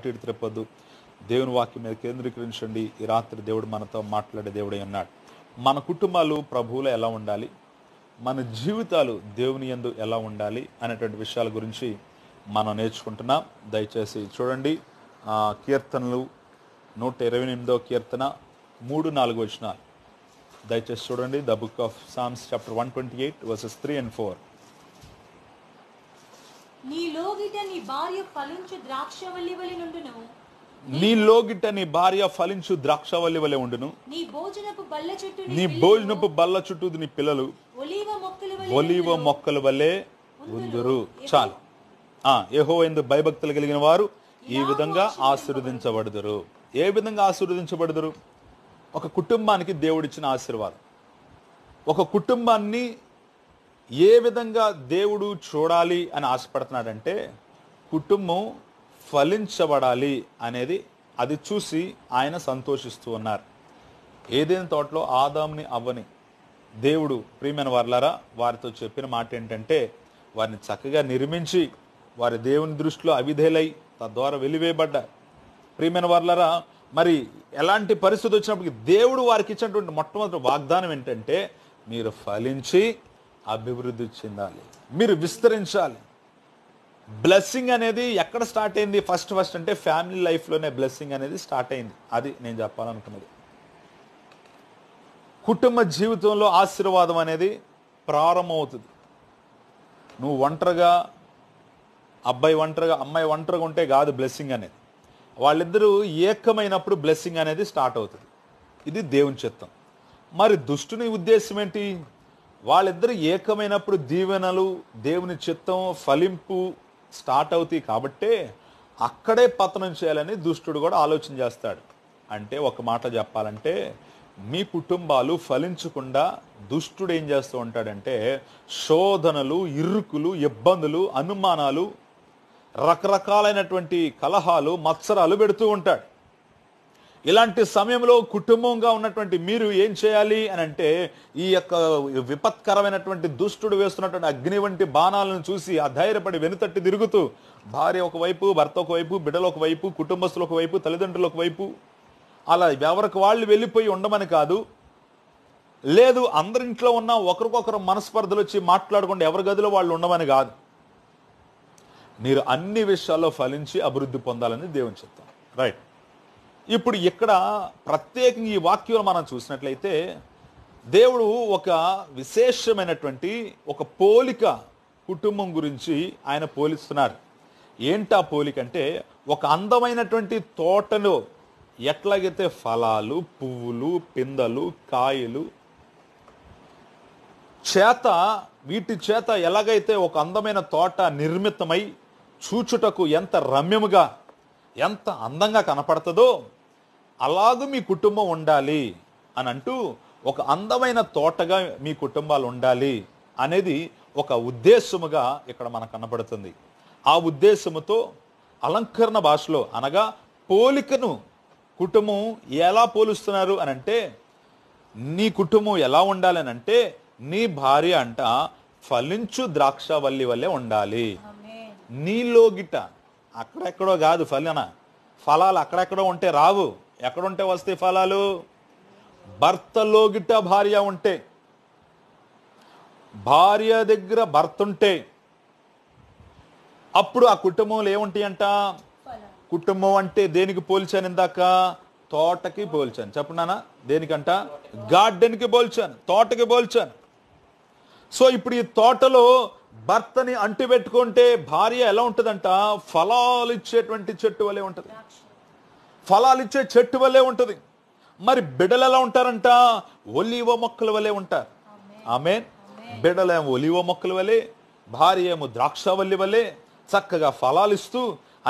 అటు తిరపద్దు దేవుని వాక్యం మీద కేంద్రీకరించండి ఈ రాత్రి దేవుడు మనతో మాట్లాడే దేవుడే ఉన్నాడు మన కుటుంబాలు ప్రభువులు ఎలా ఉండాలి మన జీవితాలు దేవుని ఎందు ఎలా ఉండాలి అనేటువంటి విషయాల గురించి మనం నేర్చుకుంటున్నాం దయచేసి చూడండి కీర్తనలు నూట ఇరవై ఎనిమిదో కీర్తన మూడు నాలుగు వచ్చిన దయచేసి చూడండి the book of Psalms chapter one twenty eight verses three and four నీలోగిట నీ భార్య ఫలించు ద్రాక్షవల్లి వలె నుండును నీలోగిట నీ భార్య ఫలించు ద్రాక్షవల్లి వలె ఉండును నీ భోజనపు బల్ల చుట్టూ నీ భోజనపు బల్ల చుట్టూ నీ పిల్లలు ఒలీవ మొక్కలు వలె ఒలీవ మొక్కల వలె ఉందురు చాలు ఆ ఏహో ఎందు భయభక్తులు కలిగిన వారు ఈ విధంగా ఆశీర్వదించబడుదురు ఏ విధంగా ఆశీర్వదించబడుదురు ఒక కుటుంబానికి దేవుడిచ్చిన ఆశీర్వాదం ఒక కుటుంబాన్ని ఏ విధంగా దేవుడు చూడాలి అని ఆశపడుతున్నాడంటే కుటుంబం ఫలించబడాలి అనేది అది చూసి ఆయన సంతోషిస్తూ ఉన్నారు ఏదైనా తోటలో ఆదాంని అవ్వని దేవుడు ప్రియమైన వర్లరా వారితో చెప్పిన మాట ఏంటంటే వారిని చక్కగా నిర్మించి వారి దేవుని దృష్టిలో అవిధేలై తద్వారా వెలివేయబడ్డ ప్రియమైన వర్లారా మరి ఎలాంటి పరిస్థితి వచ్చినప్పటికీ దేవుడు వారికి ఇచ్చినటువంటి మొట్టమొదటి వాగ్దానం ఏంటంటే మీరు ఫలించి అభివృద్ధి చెందాలి మీరు విస్తరించాలి బ్లెస్సింగ్ అనేది ఎక్కడ స్టార్ట్ అయింది ఫస్ట్ ఫస్ట్ అంటే ఫ్యామిలీ లైఫ్లోనే బ్లెస్సింగ్ అనేది స్టార్ట్ అయింది అది నేను చెప్పాలనుకున్నది కుటుంబ జీవితంలో ఆశీర్వాదం అనేది ప్రారంభమవుతుంది నువ్వు ఒంటరిగా అబ్బాయి ఒంటరిగా అమ్మాయి ఒంటరిగా ఉంటే కాదు బ్లెస్సింగ్ అనేది వాళ్ళిద్దరూ ఏకమైనప్పుడు బ్లెస్సింగ్ అనేది స్టార్ట్ అవుతుంది ఇది దేవుని చిత్తం మరి దుష్టుని ఉద్దేశం ఏంటి వాళ్ళిద్దరు ఏకమైనప్పుడు దీవెనలు దేవుని చిత్తం ఫలింపు స్టార్ట్ అవుతాయి కాబట్టే అక్కడే పతనం చేయాలని దుష్టుడు కూడా ఆలోచన చేస్తాడు అంటే ఒక మాట చెప్పాలంటే మీ కుటుంబాలు ఫలించకుండా దుష్టుడు ఏం చేస్తూ ఉంటాడంటే శోధనలు ఇరుకులు ఇబ్బందులు అనుమానాలు రకరకాలైనటువంటి కలహాలు మత్సరాలు పెడుతూ ఉంటాడు ఇలాంటి సమయంలో కుటుంబంగా ఉన్నటువంటి మీరు ఏం చేయాలి అని అంటే ఈ యొక్క విపత్కరమైనటువంటి దుష్టుడు వేస్తున్నటువంటి అగ్ని వంటి బాణాలను చూసి ధైర్యపడి వెనుతట్టి తిరుగుతూ భార్య ఒకవైపు భర్త ఒకవైపు బిడ్డలు ఒకవైపు కుటుంబస్తులు ఒకవైపు తల్లిదండ్రులు ఒకవైపు అలా ఎవరికి వాళ్ళు వెళ్ళిపోయి ఉండమని కాదు లేదు అందరింట్లో ఉన్న ఒకరికొకరు మనస్పర్ధలు వచ్చి మాట్లాడకుండా ఎవరి గదిలో వాళ్ళు ఉండమని కాదు మీరు అన్ని విషయాల్లో ఫలించి అభివృద్ధి పొందాలని దేవుని చెప్తాను రైట్ ఇప్పుడు ఇక్కడ ప్రత్యేకంగా ఈ వాక్యం మనం చూసినట్లయితే దేవుడు ఒక విశేషమైనటువంటి ఒక పోలిక కుటుంబం గురించి ఆయన పోలిస్తున్నారు ఏంటా పోలిక అంటే ఒక అందమైనటువంటి తోటలో ఎట్లాగైతే ఫలాలు పువ్వులు పిందలు కాయలు చేత వీటి చేత ఎలాగైతే ఒక అందమైన తోట నిర్మితమై చూచుటకు ఎంత రమ్యముగా ఎంత అందంగా కనపడుతుందో అలాగూ మీ కుటుంబం ఉండాలి అని అంటూ ఒక అందమైన తోటగా మీ కుటుంబాలు ఉండాలి అనేది ఒక ఉద్దేశముగా ఇక్కడ మనకు కనబడుతుంది ఆ ఉద్దేశముతో అలంకరణ భాషలో అనగా పోలికను కుటుంబం ఎలా పోలుస్తున్నారు అని అంటే నీ కుటుంబం ఎలా ఉండాలి అని అంటే నీ భార్య అంట ఫలించు ద్రాక్ష వల్లి వల్లే ఉండాలి నీలోగిట అక్కడెక్కడో కాదు ఫలన ఫలాలు అక్కడెక్కడో ఉంటే రావు ఎక్కడుంటే వస్తే ఫలాలు భర్త గిట్ట భార్య ఉంటే భార్య దగ్గర భర్త ఉంటే అప్పుడు ఆ కుటుంబంలో ఏముంటాయి అంట కుటుంబం అంటే దేనికి పోల్చాను ఇందాక తోటకి పోల్చాను చెప్పన్నానా దేనికంట గార్డెన్కి పోల్చాను తోటకి పోల్చాను సో ఇప్పుడు ఈ తోటలో భర్తని అంటిపెట్టుకుంటే భార్య ఎలా ఉంటుందంట ఫలాలు ఇచ్చేటువంటి చెట్టు వలె ఉంటుంది ఫలాలు ఇచ్చే చెట్టు వల్లే ఉంటుంది మరి బిడలు ఎలా ఉంటారంట ఒలివ మొక్కల వలె ఉంటారు ఆమె బిడలేమో ఒలివ మొక్కల వలె భార్య ఏమో ద్రాక్షవల్లి వలె చక్కగా ఫలాలు ఇస్తూ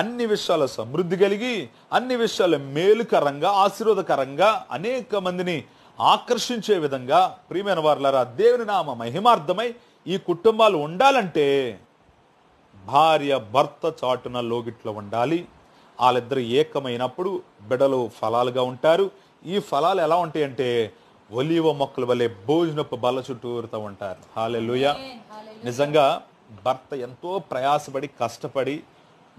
అన్ని విషయాల సమృద్ధి కలిగి అన్ని విషయాల మేలుకరంగా ఆశీర్వాదకరంగా అనేక మందిని ఆకర్షించే విధంగా ప్రియమైన వారులరా దేవుని నామ మహిమార్థమై ఈ కుటుంబాలు ఉండాలంటే భార్య భర్త చాటున లోగిట్లో ఉండాలి వాళ్ళిద్దరు ఏకమైనప్పుడు బిడలు ఫలాలుగా ఉంటారు ఈ ఫలాలు ఎలా ఉంటాయంటే ఒలివ మొక్కల వలె భోజనపు బల చుట్టూరుతూ ఉంటారు హాలెలుయ నిజంగా భర్త ఎంతో ప్రయాసపడి కష్టపడి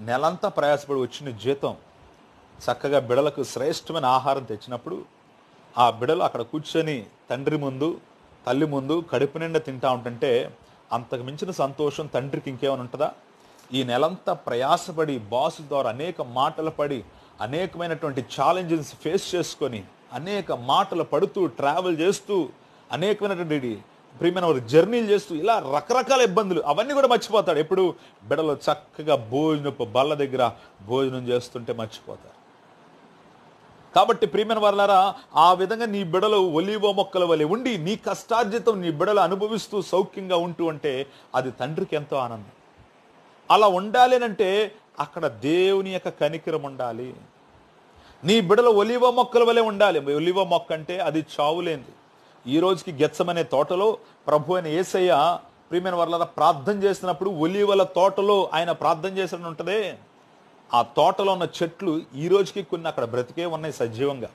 నెలంతా ప్రయాసపడి వచ్చిన జీతం చక్కగా బిడలకు శ్రేష్టమైన ఆహారం తెచ్చినప్పుడు ఆ బిడలు అక్కడ కూర్చొని తండ్రి ముందు తల్లి ముందు కడుపు నిండా తింటా ఉంటుంటే అంతకు మించిన సంతోషం తండ్రికి ఇంకేమైనా ఉంటుందా ఈ నెలంతా ప్రయాసపడి బాస్ ద్వారా అనేక మాటలు పడి అనేకమైనటువంటి ఛాలెంజెస్ ఫేస్ చేసుకొని అనేక మాటలు పడుతూ ట్రావెల్ చేస్తూ అనేకమైనటువంటి ప్రియమైన వారు జర్నీలు చేస్తూ ఇలా రకరకాల ఇబ్బందులు అవన్నీ కూడా మర్చిపోతాడు ఎప్పుడు బిడలు చక్కగా భోజనపు బల్ల దగ్గర భోజనం చేస్తుంటే మర్చిపోతారు కాబట్టి ప్రియమైన వర్లారా ఆ విధంగా నీ బిడలు ఒలివో మొక్కల వలె ఉండి నీ కష్టార్జితం నీ బిడలు అనుభవిస్తూ సౌఖ్యంగా ఉంటూ అంటే అది తండ్రికి ఎంతో ఆనందం అలా ఉండాలి అంటే అక్కడ దేవుని యొక్క కనికిరం ఉండాలి నీ బిడల ఒలివ మొక్కల వలె ఉండాలి ఒలివ మొక్క అంటే అది చావులేంది ఈ రోజుకి గెచ్చమనే తోటలో ప్రభు అయిన ఏసయ్య ప్రియమైన వాళ్ళ ప్రార్థన చేసినప్పుడు ఒలివల తోటలో ఆయన ప్రార్థన చేసిన ఉంటుందే ఆ తోటలో ఉన్న చెట్లు ఈ రోజుకి కొన్ని అక్కడ బ్రతికే ఉన్నాయి సజీవంగా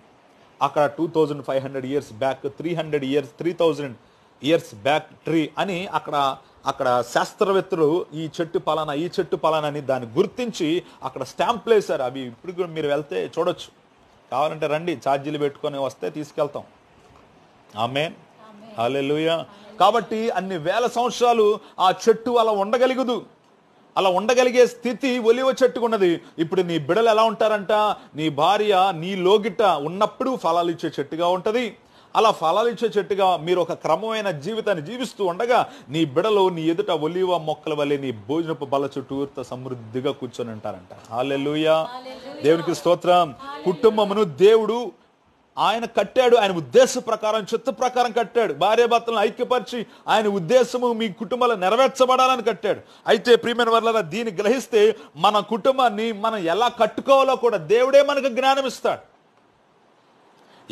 అక్కడ two thousand five hundred years back three hundred years three thousand years back tree అని అక్కడ అక్కడ శాస్త్రవేత్తలు ఈ చెట్టు పలానా ఈ చెట్టు పలానా అని దాన్ని గుర్తించి అక్కడ స్టాంపులు వేశారు అవి ఇప్పుడు మీరు వెళ్తే చూడొచ్చు కావాలంటే రండి ఛార్జీలు పెట్టుకొని వస్తే తీసుకెళ్తాం ఆమె అలెలుయ కాబట్టి అన్ని వేల సంవత్సరాలు ఆ చెట్టు అలా ఉండగలుగుదు అలా ఉండగలిగే స్థితి ఒలివ చెట్టుకున్నది ఇప్పుడు నీ బిడలు ఎలా ఉంటారంట నీ భార్య నీ లోగిట ఉన్నప్పుడు ఫలాలు ఇచ్చే చెట్టుగా ఉంటుంది అలా ఫలాలు ఇచ్చే చెట్టుగా మీరు ఒక క్రమమైన జీవితాన్ని జీవిస్తూ ఉండగా నీ బిడలో నీ ఎదుట ఒలివ మొక్కల వల్లే నీ భోజనపు బల చుట్టూర్త సమృద్ధిగా కూర్చొని ఉంటారంట హాలెలుయ దేవునికి స్తోత్రం కుటుంబమును దేవుడు ఆయన కట్టాడు ఆయన ఉద్దేశ ప్రకారం చిత్త ప్రకారం కట్టాడు భార్యాభర్తలను ఐక్యపరిచి ఆయన ఉద్దేశము మీ కుటుంబాలు నెరవేర్చబడాలని కట్టాడు అయితే ప్రియమైన వల్ల దీన్ని గ్రహిస్తే మన కుటుంబాన్ని మనం ఎలా కట్టుకోవాలో కూడా దేవుడే మనకు జ్ఞానం ఇస్తాడు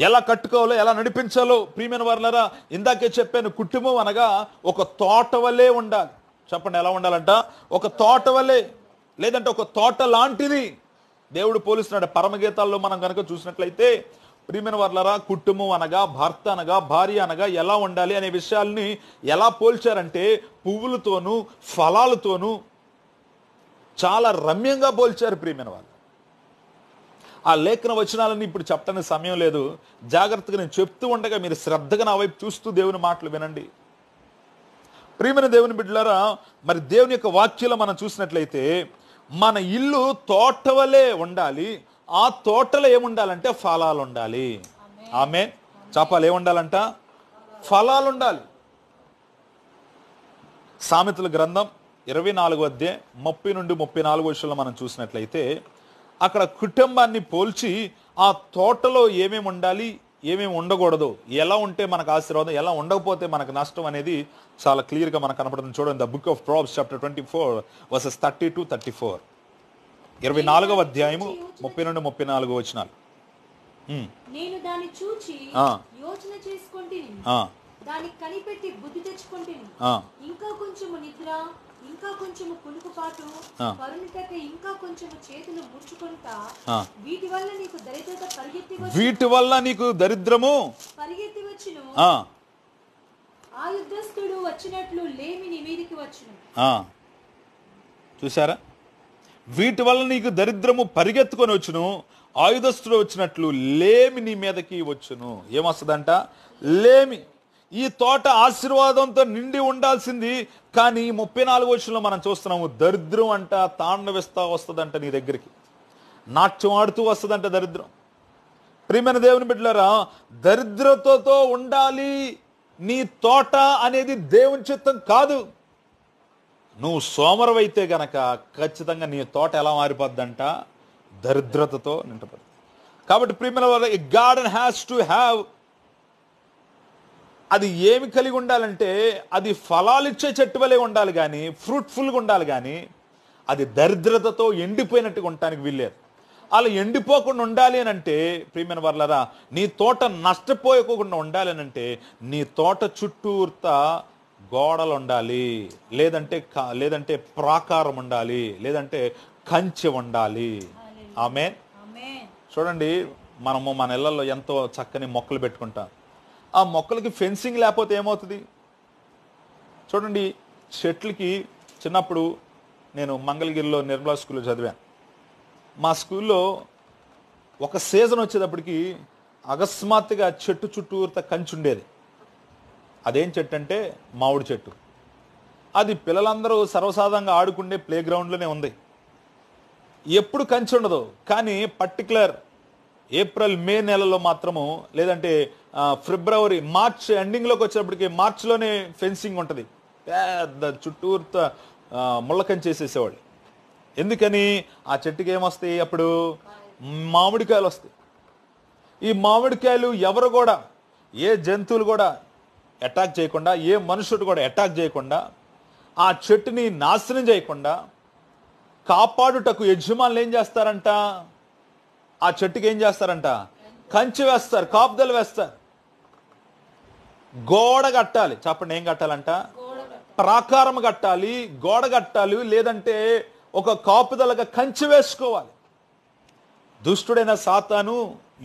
ఎలా కట్టుకోవాలో ఎలా నడిపించాలో ప్రీమియం వర్లరా ఇందాకే చెప్పాను కుటుంబం అనగా ఒక తోట వల్లే ఉండాలి చెప్పండి ఎలా ఉండాలంట ఒక తోట వల్లే లేదంటే ఒక తోట లాంటిది దేవుడు పోలిస్తున్నాడు పరమగీతాల్లో మనం కనుక చూసినట్లయితే ప్రీమియం వర్లరా కుటుంబం అనగా భర్త అనగా భార్య అనగా ఎలా ఉండాలి అనే విషయాల్ని ఎలా పోల్చారంటే పువ్వులతోనూ ఫలాలతోనూ చాలా రమ్యంగా పోల్చారు ప్రియమైన వాళ్ళు ఆ లేఖన వచనాలని ఇప్పుడు చెప్పడానికి సమయం లేదు జాగ్రత్తగా నేను చెప్తూ ఉండగా మీరు శ్రద్ధగా నా వైపు చూస్తూ దేవుని మాటలు వినండి ప్రియమైన దేవుని బిడ్డలారా మరి దేవుని యొక్క వాక్యలో మనం చూసినట్లయితే మన ఇల్లు తోటవలే ఉండాలి ఆ తోటలో ఏముండాలంటే ఫలాలు ఉండాలి ఆమె చేపలు ఏముండాలంట ఫలాలు ఉండాలి సామెతల గ్రంథం ఇరవై నాలుగు అధ్యాయం ముప్పై నుండి ముప్పై నాలుగు విషయంలో మనం చూసినట్లయితే అక్కడ కుటుంబాన్ని పోల్చి ఆ తోటలో ఏమేమి ఉండాలి ఏమేమి ఉండకూడదు ఎలా ఉంటే మనకు ఆశీర్వాదం ఎలా ఉండకపోతే మనకు నష్టం అనేది చాలా క్లియర్గా మనకు కనపడుతుంది చూడండి the book of Proverbs chapter twenty four verses thirty two thirty four ఇరవై నాలుగవ అధ్యాయము ముప్పై నుండి ముప్పై నాలుగు వచ్చినాలు నేను దాన్ని చూచి యోచన చేసుకుంటే దాన్ని కనిపెట్టి బుద్ధి తెచ్చుకుంటే ఇంకా కొంచెం నిద్ర ఇంకా కొంచెం ఇంకా కొంచెం చేతులు వీటి వల్ల నీకు దరిద్రత పరిగెత్తి వీటి వల్ల నీకు దరిద్రము పరిగెత్తి వచ్చినట్లు లేమి నీ మీదికి చూసారా వీటి వల్ల నీకు దరిద్రము పరిగెత్తుకొని వచ్చును ఆయుధస్తుడు వచ్చినట్లు లేమి నీ మీదకి వచ్చును ఏమొస్తుందంట లేమి ఈ తోట ఆశీర్వాదంతో నిండి ఉండాల్సింది కానీ ముప్పై నాలుగు వచ్చిలో మనం చూస్తున్నాము దరిద్రం అంట తాండవిస్తా వస్తుందంట నీ దగ్గరికి నాట్యం ఆడుతూ వస్తుందంట దరిద్రం ప్రియమైన దేవుని బిడ్డలరా దరిద్రతతో ఉండాలి నీ తోట అనేది దేవుని చిత్తం కాదు నువ్వు సోమరవైతే గనక ఖచ్చితంగా నీ తోట ఎలా మారిపోద్దంట దరిద్రతతో నింటపడుతుంది కాబట్టి ప్రియమైన గార్డెన్ హ్యాస్ టు హ్యావ్ అది ఏమి కలిగి ఉండాలంటే అది ఫలాలిచ్చే చెట్టు వలె ఉండాలి కానీ ఫ్రూట్ఫుల్గా ఉండాలి కానీ అది దరిద్రతతో ఎండిపోయినట్టుగా ఉండటానికి వీల్లేదు అలా ఎండిపోకుండా ఉండాలి అని అంటే ప్రియమైన వర్లరా నీ తోట నష్టపోయకుండా ఉండాలి అని అంటే నీ తోట చుట్టూర్త గోడలు ఉండాలి లేదంటే లేదంటే ప్రాకారం ఉండాలి లేదంటే కంచె ఉండాలి ఆమె చూడండి మనము మన ఇళ్లలో ఎంతో చక్కని మొక్కలు పెట్టుకుంటాం ఆ మొక్కలకి ఫెన్సింగ్ లేకపోతే ఏమవుతుంది చూడండి చెట్లకి చిన్నప్పుడు నేను మంగళగిరిలో నిర్మలా స్కూల్లో చదివాను మా స్కూల్లో ఒక సీజన్ వచ్చేటప్పటికి అకస్మాత్తుగా చెట్టు చుట్టూరత కంచి ఉండేది అదేం చెట్టు అంటే మామిడి చెట్టు అది పిల్లలందరూ సర్వసాధారణంగా ఆడుకునే ప్లే గ్రౌండ్లోనే ఉంది ఎప్పుడు కంచి ఉండదు కానీ పర్టికులర్ ఏప్రిల్ మే నెలలో మాత్రము లేదంటే ఫిబ్రవరి మార్చ్ ఎండింగ్లోకి వచ్చేటప్పటికి మార్చ్లోనే ఫెన్సింగ్ ఉంటుంది పెద్ద చుట్టూర్త ముళ్ళకం చేసేసేవాళ్ళు ఎందుకని ఆ చెట్టుకి ఏమొస్తాయి అప్పుడు మామిడికాయలు వస్తాయి ఈ మామిడికాయలు ఎవరు కూడా ఏ జంతువులు కూడా అటాక్ చేయకుండా ఏ మనుషుడు కూడా అటాక్ చేయకుండా ఆ చెట్టుని నాశనం చేయకుండా కాపాడుటకు యజమానులు ఏం చేస్తారంట ఆ చెట్టుకి ఏం చేస్తారంట కంచి వేస్తారు కాపుదలు వేస్తారు గోడ కట్టాలి చెప్పండి ఏం కట్టాలంట ప్రాకారం కట్టాలి గోడ కట్టాలి లేదంటే ఒక కాపుదలగా కంచి వేసుకోవాలి దుష్టుడైన సాతాను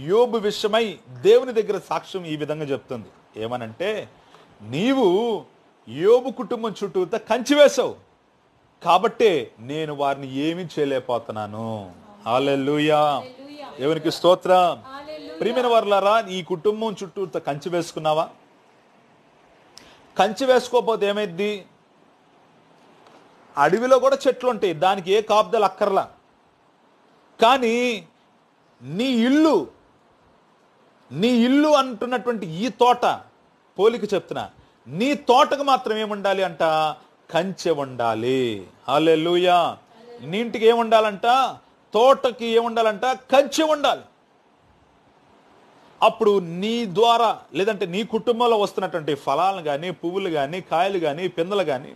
యోబు విషయమై దేవుని దగ్గర సాక్ష్యం ఈ విధంగా చెప్తుంది ఏమనంటే నీవు యోబు కుటుంబం చుట్టూ కంచి వేసావు కాబట్టే నేను వారిని ఏమి చేయలేకపోతున్నాను అలెలుయా దేవునికి స్తోత్ర ప్రియమైన వర్లారా ఈ కుటుంబం చుట్టూ కంచి వేసుకున్నావా కంచి వేసుకోకపోతే ఏమైద్ది అడవిలో కూడా చెట్లు ఉంటాయి దానికి ఏ కాపుదలు అక్కర్లా కానీ నీ ఇల్లు నీ ఇల్లు అంటున్నటువంటి ఈ తోట పోలిక చెప్తున్నా నీ తోటకు మాత్రం ఏముండాలి అంట కంచె ఉండాలి హాలెలుయా నీ ఇంటికి ఏముండాలంట తోటకి ఏముండాలంట కంచి ఉండాలి అప్పుడు నీ ద్వారా లేదంటే నీ కుటుంబంలో వస్తున్నటువంటి ఫలాలు కానీ పువ్వులు కానీ కాయలు కానీ పిందలు కానీ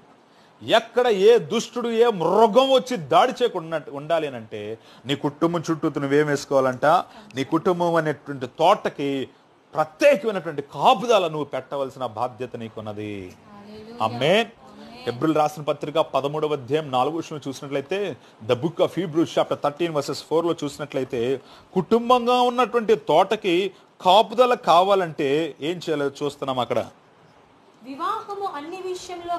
ఎక్కడ ఏ దుష్టుడు ఏ మృగం వచ్చి దాడి చేయకుండా ఉండాలి అని అంటే నీ కుటుంబం చుట్టూ నువ్వేం వేసుకోవాలంట నీ కుటుంబం అనేటువంటి తోటకి ప్రత్యేకమైనటువంటి కాపుదల నువ్వు పెట్టవలసిన బాధ్యత నీకున్నది అమ్మే ఎబ్రిల్ రాసిన పత్రిక పదమూడవ అధ్యాయం నాలుగు విషయంలో చూసినట్లయితే the book of Hebrews chapter thirteen verses ఫోర్లో చూసినట్లయితే కుటుంబంగా ఉన్నటువంటి తోటకి కాపుదల కావాలంటే ఏం చేయాలో చూస్తున్నాం అక్కడ వివాహము అన్ని విషయంలో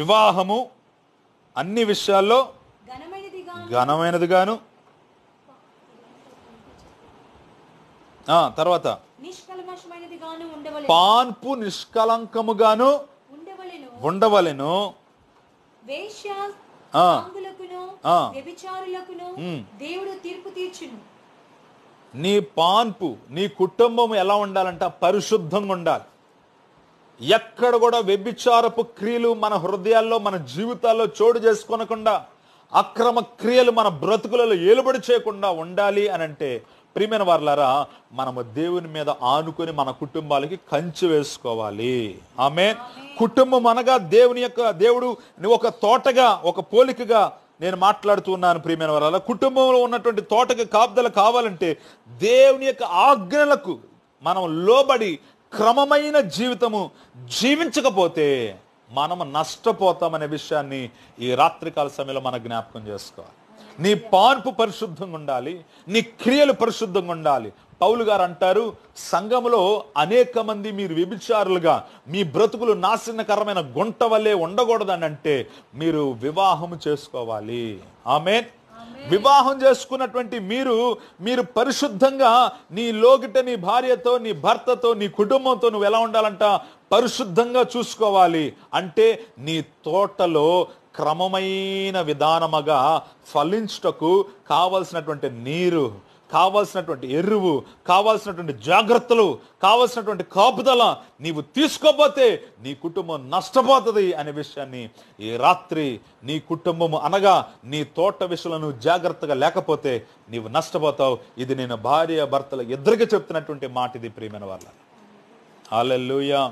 వివాహము అన్ని విషయాల్లో ఘనమైనదిగాను తర్వాత పాన్పు నిష్కలంకముగాను ఉండవలెను దేవుడు తీర్పు తీర్చును నీ పాన్పు నీ కుటుంబం ఎలా ఉండాలంట పరిశుద్ధంగా ఉండాలి ఎక్కడ కూడా వ్యభిచారపు క్రియలు మన హృదయాల్లో మన జీవితాల్లో చోటు చేసుకోనకుండా అక్రమ క్రియలు మన బ్రతుకులలో ఏలుబడి చేయకుండా ఉండాలి అని అంటే ప్రియమైన వారులారా మనము దేవుని మీద ఆనుకొని మన కుటుంబాలకి కంచి వేసుకోవాలి ఆమె కుటుంబం అనగా దేవుని యొక్క దేవుడు ఒక తోటగా ఒక పోలికగా నేను మాట్లాడుతున్నాను ప్రియమైన వారు కుటుంబంలో ఉన్నటువంటి తోటకి కాపుదలు కావాలంటే దేవుని యొక్క ఆజ్ఞలకు మనం లోబడి క్రమమైన జీవితము జీవించకపోతే మనము నష్టపోతామనే విషయాన్ని ఈ రాత్రికాల సమయంలో మన జ్ఞాపకం చేసుకోవాలి నీ పాన్పు పరిశుద్ధంగా ఉండాలి నీ క్రియలు పరిశుద్ధంగా ఉండాలి పౌలు గారు అంటారు సంఘంలో అనేక మంది మీరు వ్యభిచారులుగా మీ బ్రతుకులు నాశనకరమైన గుంట వల్లే ఉండకూడదని అంటే మీరు వివాహము చేసుకోవాలి ఆమె వివాహం చేసుకున్నటువంటి మీరు మీరు పరిశుద్ధంగా నీ లోకిట నీ భార్యతో నీ భర్తతో నీ కుటుంబంతో నువ్వు ఎలా ఉండాలంట పరిశుద్ధంగా చూసుకోవాలి అంటే నీ తోటలో క్రమమైన విధానముగా ఫలించుటకు కావలసినటువంటి నీరు కావలసినటువంటి ఎరువు కావలసినటువంటి జాగ్రత్తలు కావలసినటువంటి కాపుదల నీవు తీసుకోపోతే నీ కుటుంబం నష్టపోతుంది అనే విషయాన్ని ఈ రాత్రి నీ కుటుంబము అనగా నీ తోట విషయంలో జాగ్రత్తగా లేకపోతే నీవు నష్టపోతావు ఇది నేను భార్య భర్తల ఎదురుగా చెప్తున్నటువంటి మాట ఇది ప్రియమైన వాళ్ళ హాలెల్లుయా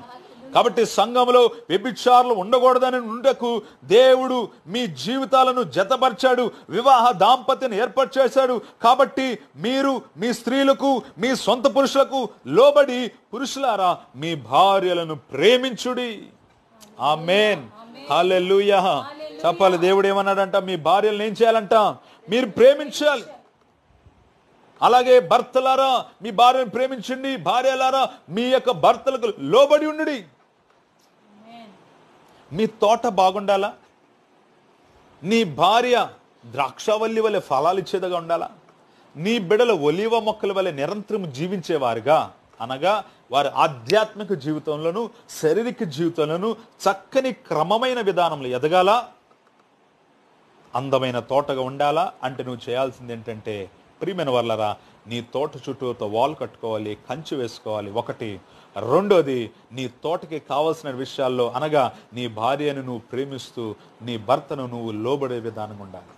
కాబట్టి సంఘంలో వ్యభిచారులు ఉండకూడదని ఉండకు దేవుడు మీ జీవితాలను జతపరిచాడు వివాహ దాంపత్యను ఏర్పాటు చేశాడు కాబట్టి మీరు మీ స్త్రీలకు మీ సొంత పురుషులకు లోబడి పురుషులారా మీ భార్యలను ప్రేమించుడి ఆ మేన్ హాలెలుయా చెప్పాలి దేవుడు ఏమన్నాడంట మీ భార్యలను ఏం చేయాలంట మీరు ప్రేమించాలి అలాగే భర్తలారా మీ భార్యను ప్రేమించండి భార్యలారా మీ యొక్క భర్తలకు లోబడి ఉండి మీ తోట బాగుండాలా నీ భార్య ద్రాక్షవల్లి వలె ఫలాలు ఇచ్చేదిగా ఉండాలా నీ బిడల ఒలివ మొక్కల వలె నిరంతరం జీవించేవారుగా అనగా వారి ఆధ్యాత్మిక జీవితంలోను శారీరక జీవితంలోను చక్కని క్రమమైన విధానంలో ఎదగాల అందమైన తోటగా ఉండాలా అంటే నువ్వు చేయాల్సింది ఏంటంటే ప్రియమైన వాళ్ళరా నీ తోట చుట్టూతో వాల్ కట్టుకోవాలి కంచి వేసుకోవాలి ఒకటి రెండోది నీ తోటకి కావలసిన విషయాల్లో అనగా నీ భార్యను నువ్వు ప్రేమిస్తూ నీ భర్తను నువ్వు లోబడే విధానంగా ఉండాలి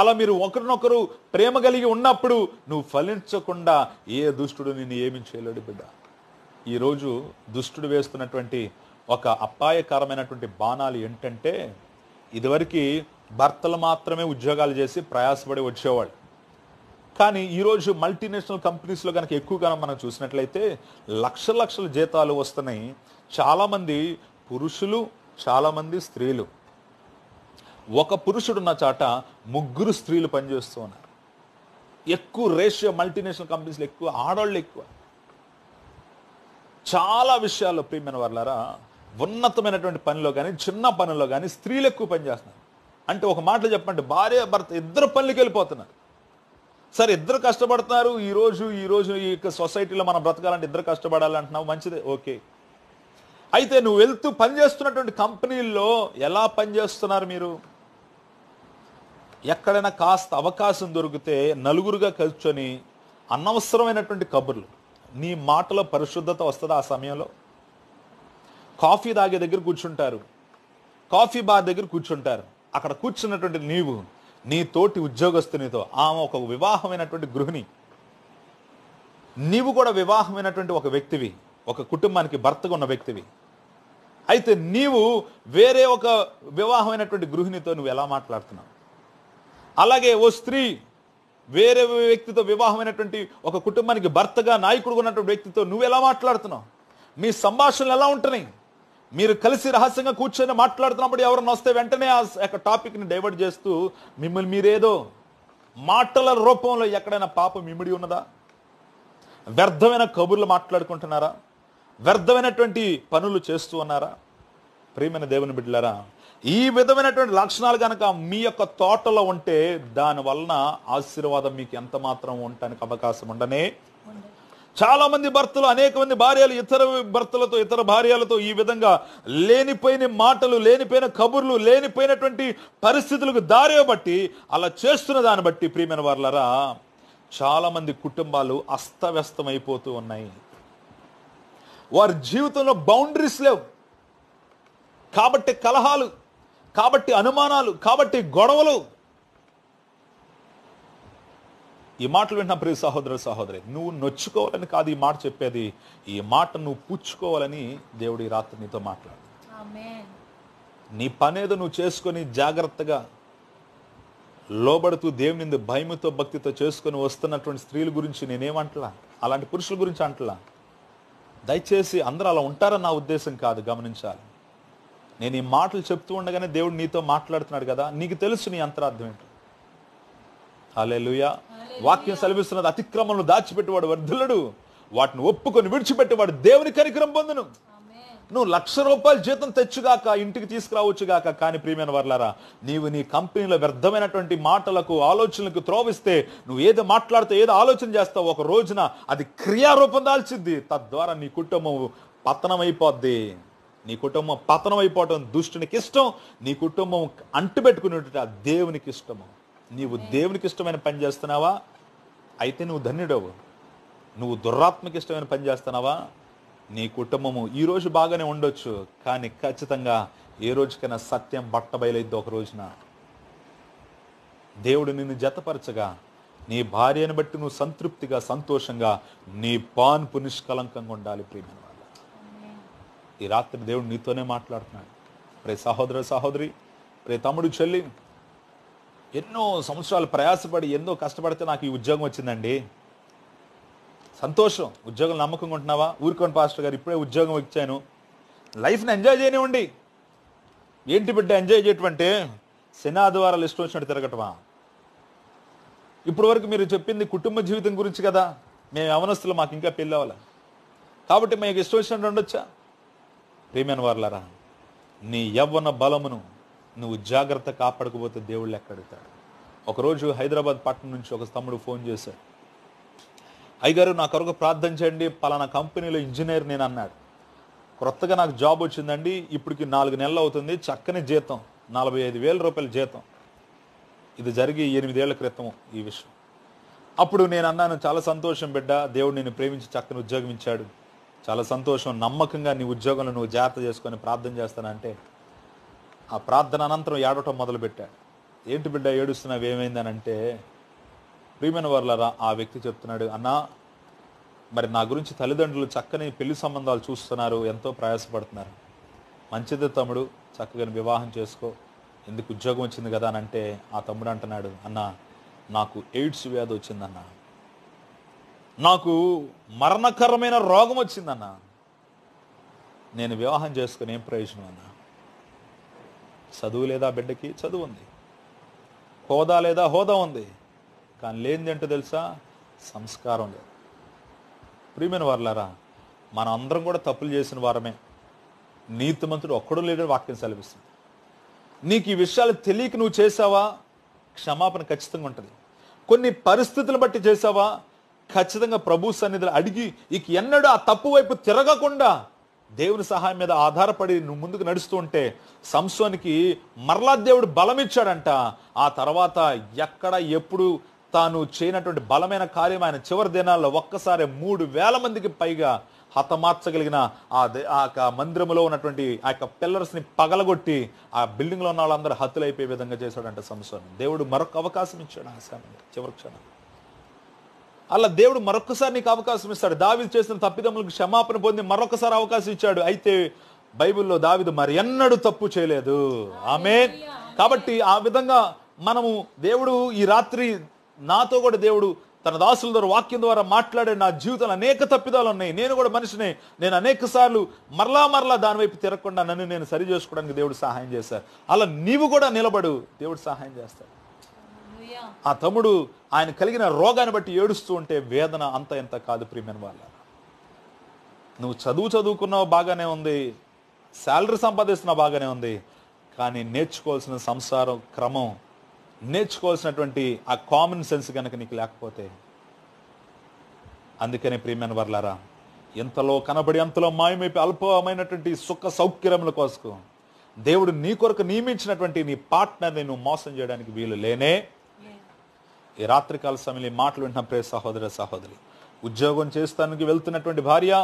అలా మీరు ఒకరినొకరు ప్రేమ కలిగి ఉన్నప్పుడు నువ్వు ఫలించకుండా ఏ దుష్టుడు నిన్ను ఏమి చేయలేడు బిడ్డ ఈరోజు దుష్టుడు వేస్తున్నటువంటి ఒక అపాయకరమైనటువంటి బాణాలు ఏంటంటే ఇదివరకు భర్తలు మాత్రమే ఉద్యోగాలు చేసి ప్రయాసపడి వచ్చేవాళ్ళు కానీ ఈరోజు మల్టీనేషనల్ కంపెనీస్లో కనుక ఎక్కువగా మనం చూసినట్లయితే లక్ష లక్షల జీతాలు వస్తున్నాయి చాలామంది పురుషులు చాలామంది స్త్రీలు ఒక పురుషుడున్న చాట ముగ్గురు స్త్రీలు పనిచేస్తూ ఉన్నారు ఎక్కువ రేషియో మల్టీనేషనల్ కంపెనీస్లో ఎక్కువ ఆడవాళ్ళు ఎక్కువ చాలా విషయాల్లో ప్రియమైన వాళ్ళారా ఉన్నతమైనటువంటి పనిలో కానీ చిన్న పనుల్లో కానీ స్త్రీలు ఎక్కువ పనిచేస్తున్నారు అంటే ఒక మాటలు చెప్పండి భార్య భర్త ఇద్దరు పనులకు వెళ్ళిపోతున్నారు సార్ ఇద్దరు కష్టపడుతున్నారు ఈరోజు ఈరోజు ఈ సొసైటీలో మనం బ్రతకాలంటే ఇద్దరు కష్టపడాలి అంటున్నావు మంచిదే ఓకే అయితే నువ్వు వెళ్తూ పనిచేస్తున్నటువంటి కంపెనీల్లో ఎలా పనిచేస్తున్నారు మీరు ఎక్కడైనా కాస్త అవకాశం దొరికితే నలుగురుగా కూర్చొని అనవసరమైనటువంటి కబుర్లు నీ మాటలో పరిశుద్ధత వస్తుంది ఆ సమయంలో కాఫీ తాగే దగ్గర కూర్చుంటారు కాఫీ బార్ దగ్గర కూర్చుంటారు అక్కడ కూర్చున్నటువంటి నీవు నీ తోటి ఉద్యోగస్తునితో ఆమె ఒక వివాహమైనటువంటి గృహిణి నీవు కూడా వివాహమైనటువంటి ఒక వ్యక్తివి ఒక కుటుంబానికి భర్తగా ఉన్న వ్యక్తివి అయితే నీవు వేరే ఒక వివాహమైనటువంటి గృహిణితో నువ్వు ఎలా మాట్లాడుతున్నావు అలాగే ఓ స్త్రీ వేరే వ్యక్తితో వివాహమైనటువంటి ఒక కుటుంబానికి భర్తగా నాయకుడు ఉన్నటువంటి వ్యక్తితో నువ్వు ఎలా మాట్లాడుతున్నావు మీ సంభాషణలు ఎలా ఉంటున్నాయి మీరు కలిసి రహస్యంగా కూర్చొని మాట్లాడుతున్నప్పుడు ఎవరైనా వస్తే వెంటనే ఆ యొక్క టాపిక్ని డైవర్ట్ చేస్తూ మిమ్మల్ని మీరేదో మాటల రూపంలో ఎక్కడైనా పాపం ఇమిడి ఉన్నదా వ్యర్థమైన కబుర్లు మాట్లాడుకుంటున్నారా వ్యర్థమైనటువంటి పనులు చేస్తూ ఉన్నారా ప్రియమైన దేవుని బిడ్డలారా ఈ విధమైనటువంటి లక్షణాలు కనుక మీ యొక్క తోటలో ఉంటే దాని వలన ఆశీర్వాదం మీకు ఎంత మాత్రం ఉండటానికి అవకాశం ఉండనే చాలా మంది భర్తలు అనేక మంది భార్యలు ఇతర భర్తలతో ఇతర భార్యలతో ఈ విధంగా లేనిపోయిన మాటలు లేనిపోయిన కబుర్లు లేనిపోయినటువంటి పరిస్థితులకు దారే బట్టి అలా చేస్తున్న దాన్ని బట్టి ప్రియమైన వర్లరా చాలామంది కుటుంబాలు అస్తవ్యస్తమైపోతూ ఉన్నాయి వారి జీవితంలో బౌండరీస్ లేవు కాబట్టి కలహాలు కాబట్టి అనుమానాలు కాబట్టి గొడవలు ఈ మాటలు వింటున్న ప్రతి సహోదరు సహోదరి నువ్వు నొచ్చుకోవాలని కాదు ఈ మాట చెప్పేది ఈ మాట నువ్వు పుచ్చుకోవాలని దేవుడు ఈ రాత్రి నీతో మాట్లాడు నీ పనేదో నువ్వు చేసుకొని జాగ్రత్తగా లోబడుతూ దేవుని భయముతో భక్తితో చేసుకొని వస్తున్నటువంటి స్త్రీల గురించి నేనేమంటలా అలాంటి పురుషుల గురించి అంటలా దయచేసి అందరూ అలా ఉంటారని నా ఉద్దేశం కాదు గమనించాలి నేను ఈ మాటలు చెప్తూ ఉండగానే దేవుడు నీతో మాట్లాడుతున్నాడు కదా నీకు తెలుసు నీ అంతరార్థం ఏంటో అలే వాక్యం సెలవిస్తున్నది అతిక్రమంలో దాచిపెట్టేవాడు వర్ధులడు వాటిని ఒప్పుకొని విడిచిపెట్టేవాడు దేవుని కరికరం పొందును నువ్వు లక్ష రూపాయలు జీతం తెచ్చుగాక ఇంటికి తీసుకురావచ్చుగాక కానీ ప్రియమైన వర్లారా నీవు నీ కంపెనీలో వ్యర్థమైనటువంటి మాటలకు ఆలోచనలకు త్రోవిస్తే నువ్వు ఏది మాట్లాడితే ఏదో ఆలోచన చేస్తావు ఒక రోజున అది క్రియారూపం దాల్చింది తద్వారా నీ కుటుంబం పతనమైపోద్ది నీ కుటుంబం పతనం అయిపోవటం దుష్టునికి ఇష్టం నీ కుటుంబం అంటుపెట్టుకునేట దేవునికి ఇష్టము నీవు దేవునికి ఇష్టమైన పని చేస్తున్నావా అయితే నువ్వు ధన్యుడవు నువ్వు దుర్రాత్మకి ఇష్టమైన పని చేస్తున్నావా నీ కుటుంబము ఈరోజు బాగానే ఉండొచ్చు కానీ ఖచ్చితంగా ఏ రోజుకైనా సత్యం బట్ట బయలైద్ది ఒక రోజున దేవుడు నిన్ను జతపరచగా నీ భార్యను బట్టి నువ్వు సంతృప్తిగా సంతోషంగా నీ పాన్పు నిష్కలంకంగా ఉండాలి ప్రియమైన వాళ్ళ ఈ రాత్రి దేవుడు నీతోనే మాట్లాడుతున్నాడు ప్రే సహోదర సహోదరి ప్రే తమ్ముడు చెల్లి ఎన్నో సంవత్సరాలు ప్రయాసపడి ఎన్నో కష్టపడితే నాకు ఈ ఉద్యోగం వచ్చిందండి సంతోషం ఉద్యోగం నమ్మకంగా ఉంటున్నావా ఊరుకోని పాస్టర్ గారు ఇప్పుడే ఉద్యోగం వచ్చాను లైఫ్ని ఎంజాయ్ చేయనివ్వండి ఏంటి బిడ్డ ఎంజాయ్ చేయటమంటే శనాదివారాలు ఇష్టం వచ్చినట్టు తిరగటమా ఇప్పుడు వరకు మీరు చెప్పింది కుటుంబ జీవితం గురించి కదా మేము యవనస్తులు మాకు ఇంకా పెళ్ళి అవ్వాలి కాబట్టి మీకు ఇష్టం వచ్చినట్టు ఉండొచ్చా ప్రేమైన వార్లరా నీ యవ్వన బలమును నువ్వు జాగ్రత్త కాపాడకపోతే దేవుళ్ళు ఎక్కడుతాడు ఒకరోజు హైదరాబాద్ పట్టణం నుంచి ఒక తమ్ముడు ఫోన్ చేశాడు అయ్యగారు నా కొరకు ప్రార్థన చేయండి పలానా కంపెనీలో ఇంజనీర్ నేను అన్నాడు క్రొత్తగా నాకు జాబ్ వచ్చిందండి ఇప్పటికి నాలుగు నెలలు అవుతుంది చక్కని జీతం నలభై ఐదు వేల రూపాయల జీతం ఇది జరిగి ఎనిమిదేళ్ల క్రితం ఈ విషయం అప్పుడు నేను అన్నాను చాలా సంతోషం బిడ్డ దేవుడు నేను ప్రేమించి చక్కని ఉద్యోగం ఇచ్చాడు చాలా సంతోషం నమ్మకంగా నీ ఉద్యోగంలో నువ్వు జాగ్రత్త చేసుకొని ప్రార్థన చేస్తానంటే ఆ ప్రార్థన అనంతరం ఏడటం మొదలుపెట్టాడు ఏంటి బిడ్డ ఏడుస్తున్నావు ఏమైందని అంటే ప్రియమైన వర్లరా ఆ వ్యక్తి చెప్తున్నాడు అన్నా మరి నా గురించి తల్లిదండ్రులు చక్కని పెళ్లి సంబంధాలు చూస్తున్నారు ఎంతో ప్రయాసపడుతున్నారు మంచిది తమ్ముడు చక్కగా వివాహం చేసుకో ఎందుకు ఉద్యోగం వచ్చింది కదా అని అంటే ఆ తమ్ముడు అంటున్నాడు అన్న నాకు ఎయిడ్స్ వ్యాధి వచ్చిందన్న నాకు మరణకరమైన రోగం వచ్చిందన్న నేను వివాహం చేసుకుని ఏం ప్రయోజనం అన్నా చదువు లేదా బిడ్డకి చదువు ఉంది హోదా లేదా హోదా ఉంది కానీ లేనిదేంటో తెలుసా సంస్కారం లేదు ప్రియమైన వారులారా మన అందరం కూడా తప్పులు చేసిన వారమే నీతిమంతుడు ఒక్కడు లేడని వాక్యం సెలవిస్తుంది నీకు ఈ విషయాలు తెలియక నువ్వు చేసావా క్షమాపణ ఖచ్చితంగా ఉంటుంది కొన్ని పరిస్థితులు బట్టి చేసావా ఖచ్చితంగా ప్రభు సన్నిధిలో అడిగి ఇక ఎన్నడూ ఆ తప్పు వైపు తిరగకుండా దేవుని సహాయం మీద ఆధారపడి నువ్వు ముందుకు నడుస్తూ ఉంటే సంస్వానికి మరలా దేవుడు బలం ఇచ్చాడంట ఆ తర్వాత ఎక్కడ ఎప్పుడు తాను చేయనటువంటి బలమైన కార్యం ఆయన చివరి దినాల్లో ఒక్కసారి మూడు వేల మందికి పైగా హతమార్చగలిగిన ఆ ఆ మందిరంలో ఉన్నటువంటి ఆ యొక్క పిల్లర్స్ని పగలగొట్టి ఆ బిల్డింగ్లో ఉన్న వాళ్ళందరూ హతులైపోయే విధంగా చేశాడంట సంస్వామి దేవుడు మరొక అవకాశం ఇచ్చాడు ఆ సమయం చివరి క్షణం అలా దేవుడు మరొకసారి నీకు అవకాశం ఇస్తాడు దావిలు చేసిన తప్పిదమ్ములకు క్షమాపణ పొంది మరొకసారి అవకాశం ఇచ్చాడు అయితే బైబిల్లో దావిదు మరి ఎన్నడూ తప్పు చేయలేదు ఆమె కాబట్టి ఆ విధంగా మనము దేవుడు ఈ రాత్రి నాతో కూడా దేవుడు తన దాసుల ద్వారా వాక్యం ద్వారా మాట్లాడే నా జీవితంలో అనేక తప్పిదాలు ఉన్నాయి నేను కూడా మనిషిని నేను అనేక సార్లు మరలా మరలా దానివైపు తిరగకుండా నన్ను నేను సరి చేసుకోవడానికి దేవుడు సహాయం చేశారు అలా నీవు కూడా నిలబడు దేవుడు సహాయం చేస్తాడు ఆ తమ్ముడు ఆయన కలిగిన రోగాన్ని బట్టి ఏడుస్తూ ఉంటే వేదన అంత ఎంత కాదు ప్రియమైన వాళ్ళ నువ్వు చదువు చదువుకున్నావు బాగానే ఉంది శాలరీ సంపాదిస్తున్నావు బాగానే ఉంది కానీ నేర్చుకోవాల్సిన సంసారం క్రమం నేర్చుకోవాల్సినటువంటి ఆ కామన్ సెన్స్ కనుక నీకు లేకపోతే అందుకనే ప్రియమైన వర్లారా ఎంతలో కనబడి అంతలో మాయమైపోయి అల్పమైనటువంటి సుఖ సౌకర్యముల కోసుకో దేవుడు నీ కొరకు నియమించినటువంటి నీ పార్ట్నర్ని నువ్వు మోసం చేయడానికి వీలు లేనే ఈ రాత్రికాల సమయంలో మాటలు వింటున్న ప్రే సహోదర సహోదరి ఉద్యోగం చేస్తానికి వెళ్తున్నటువంటి భార్య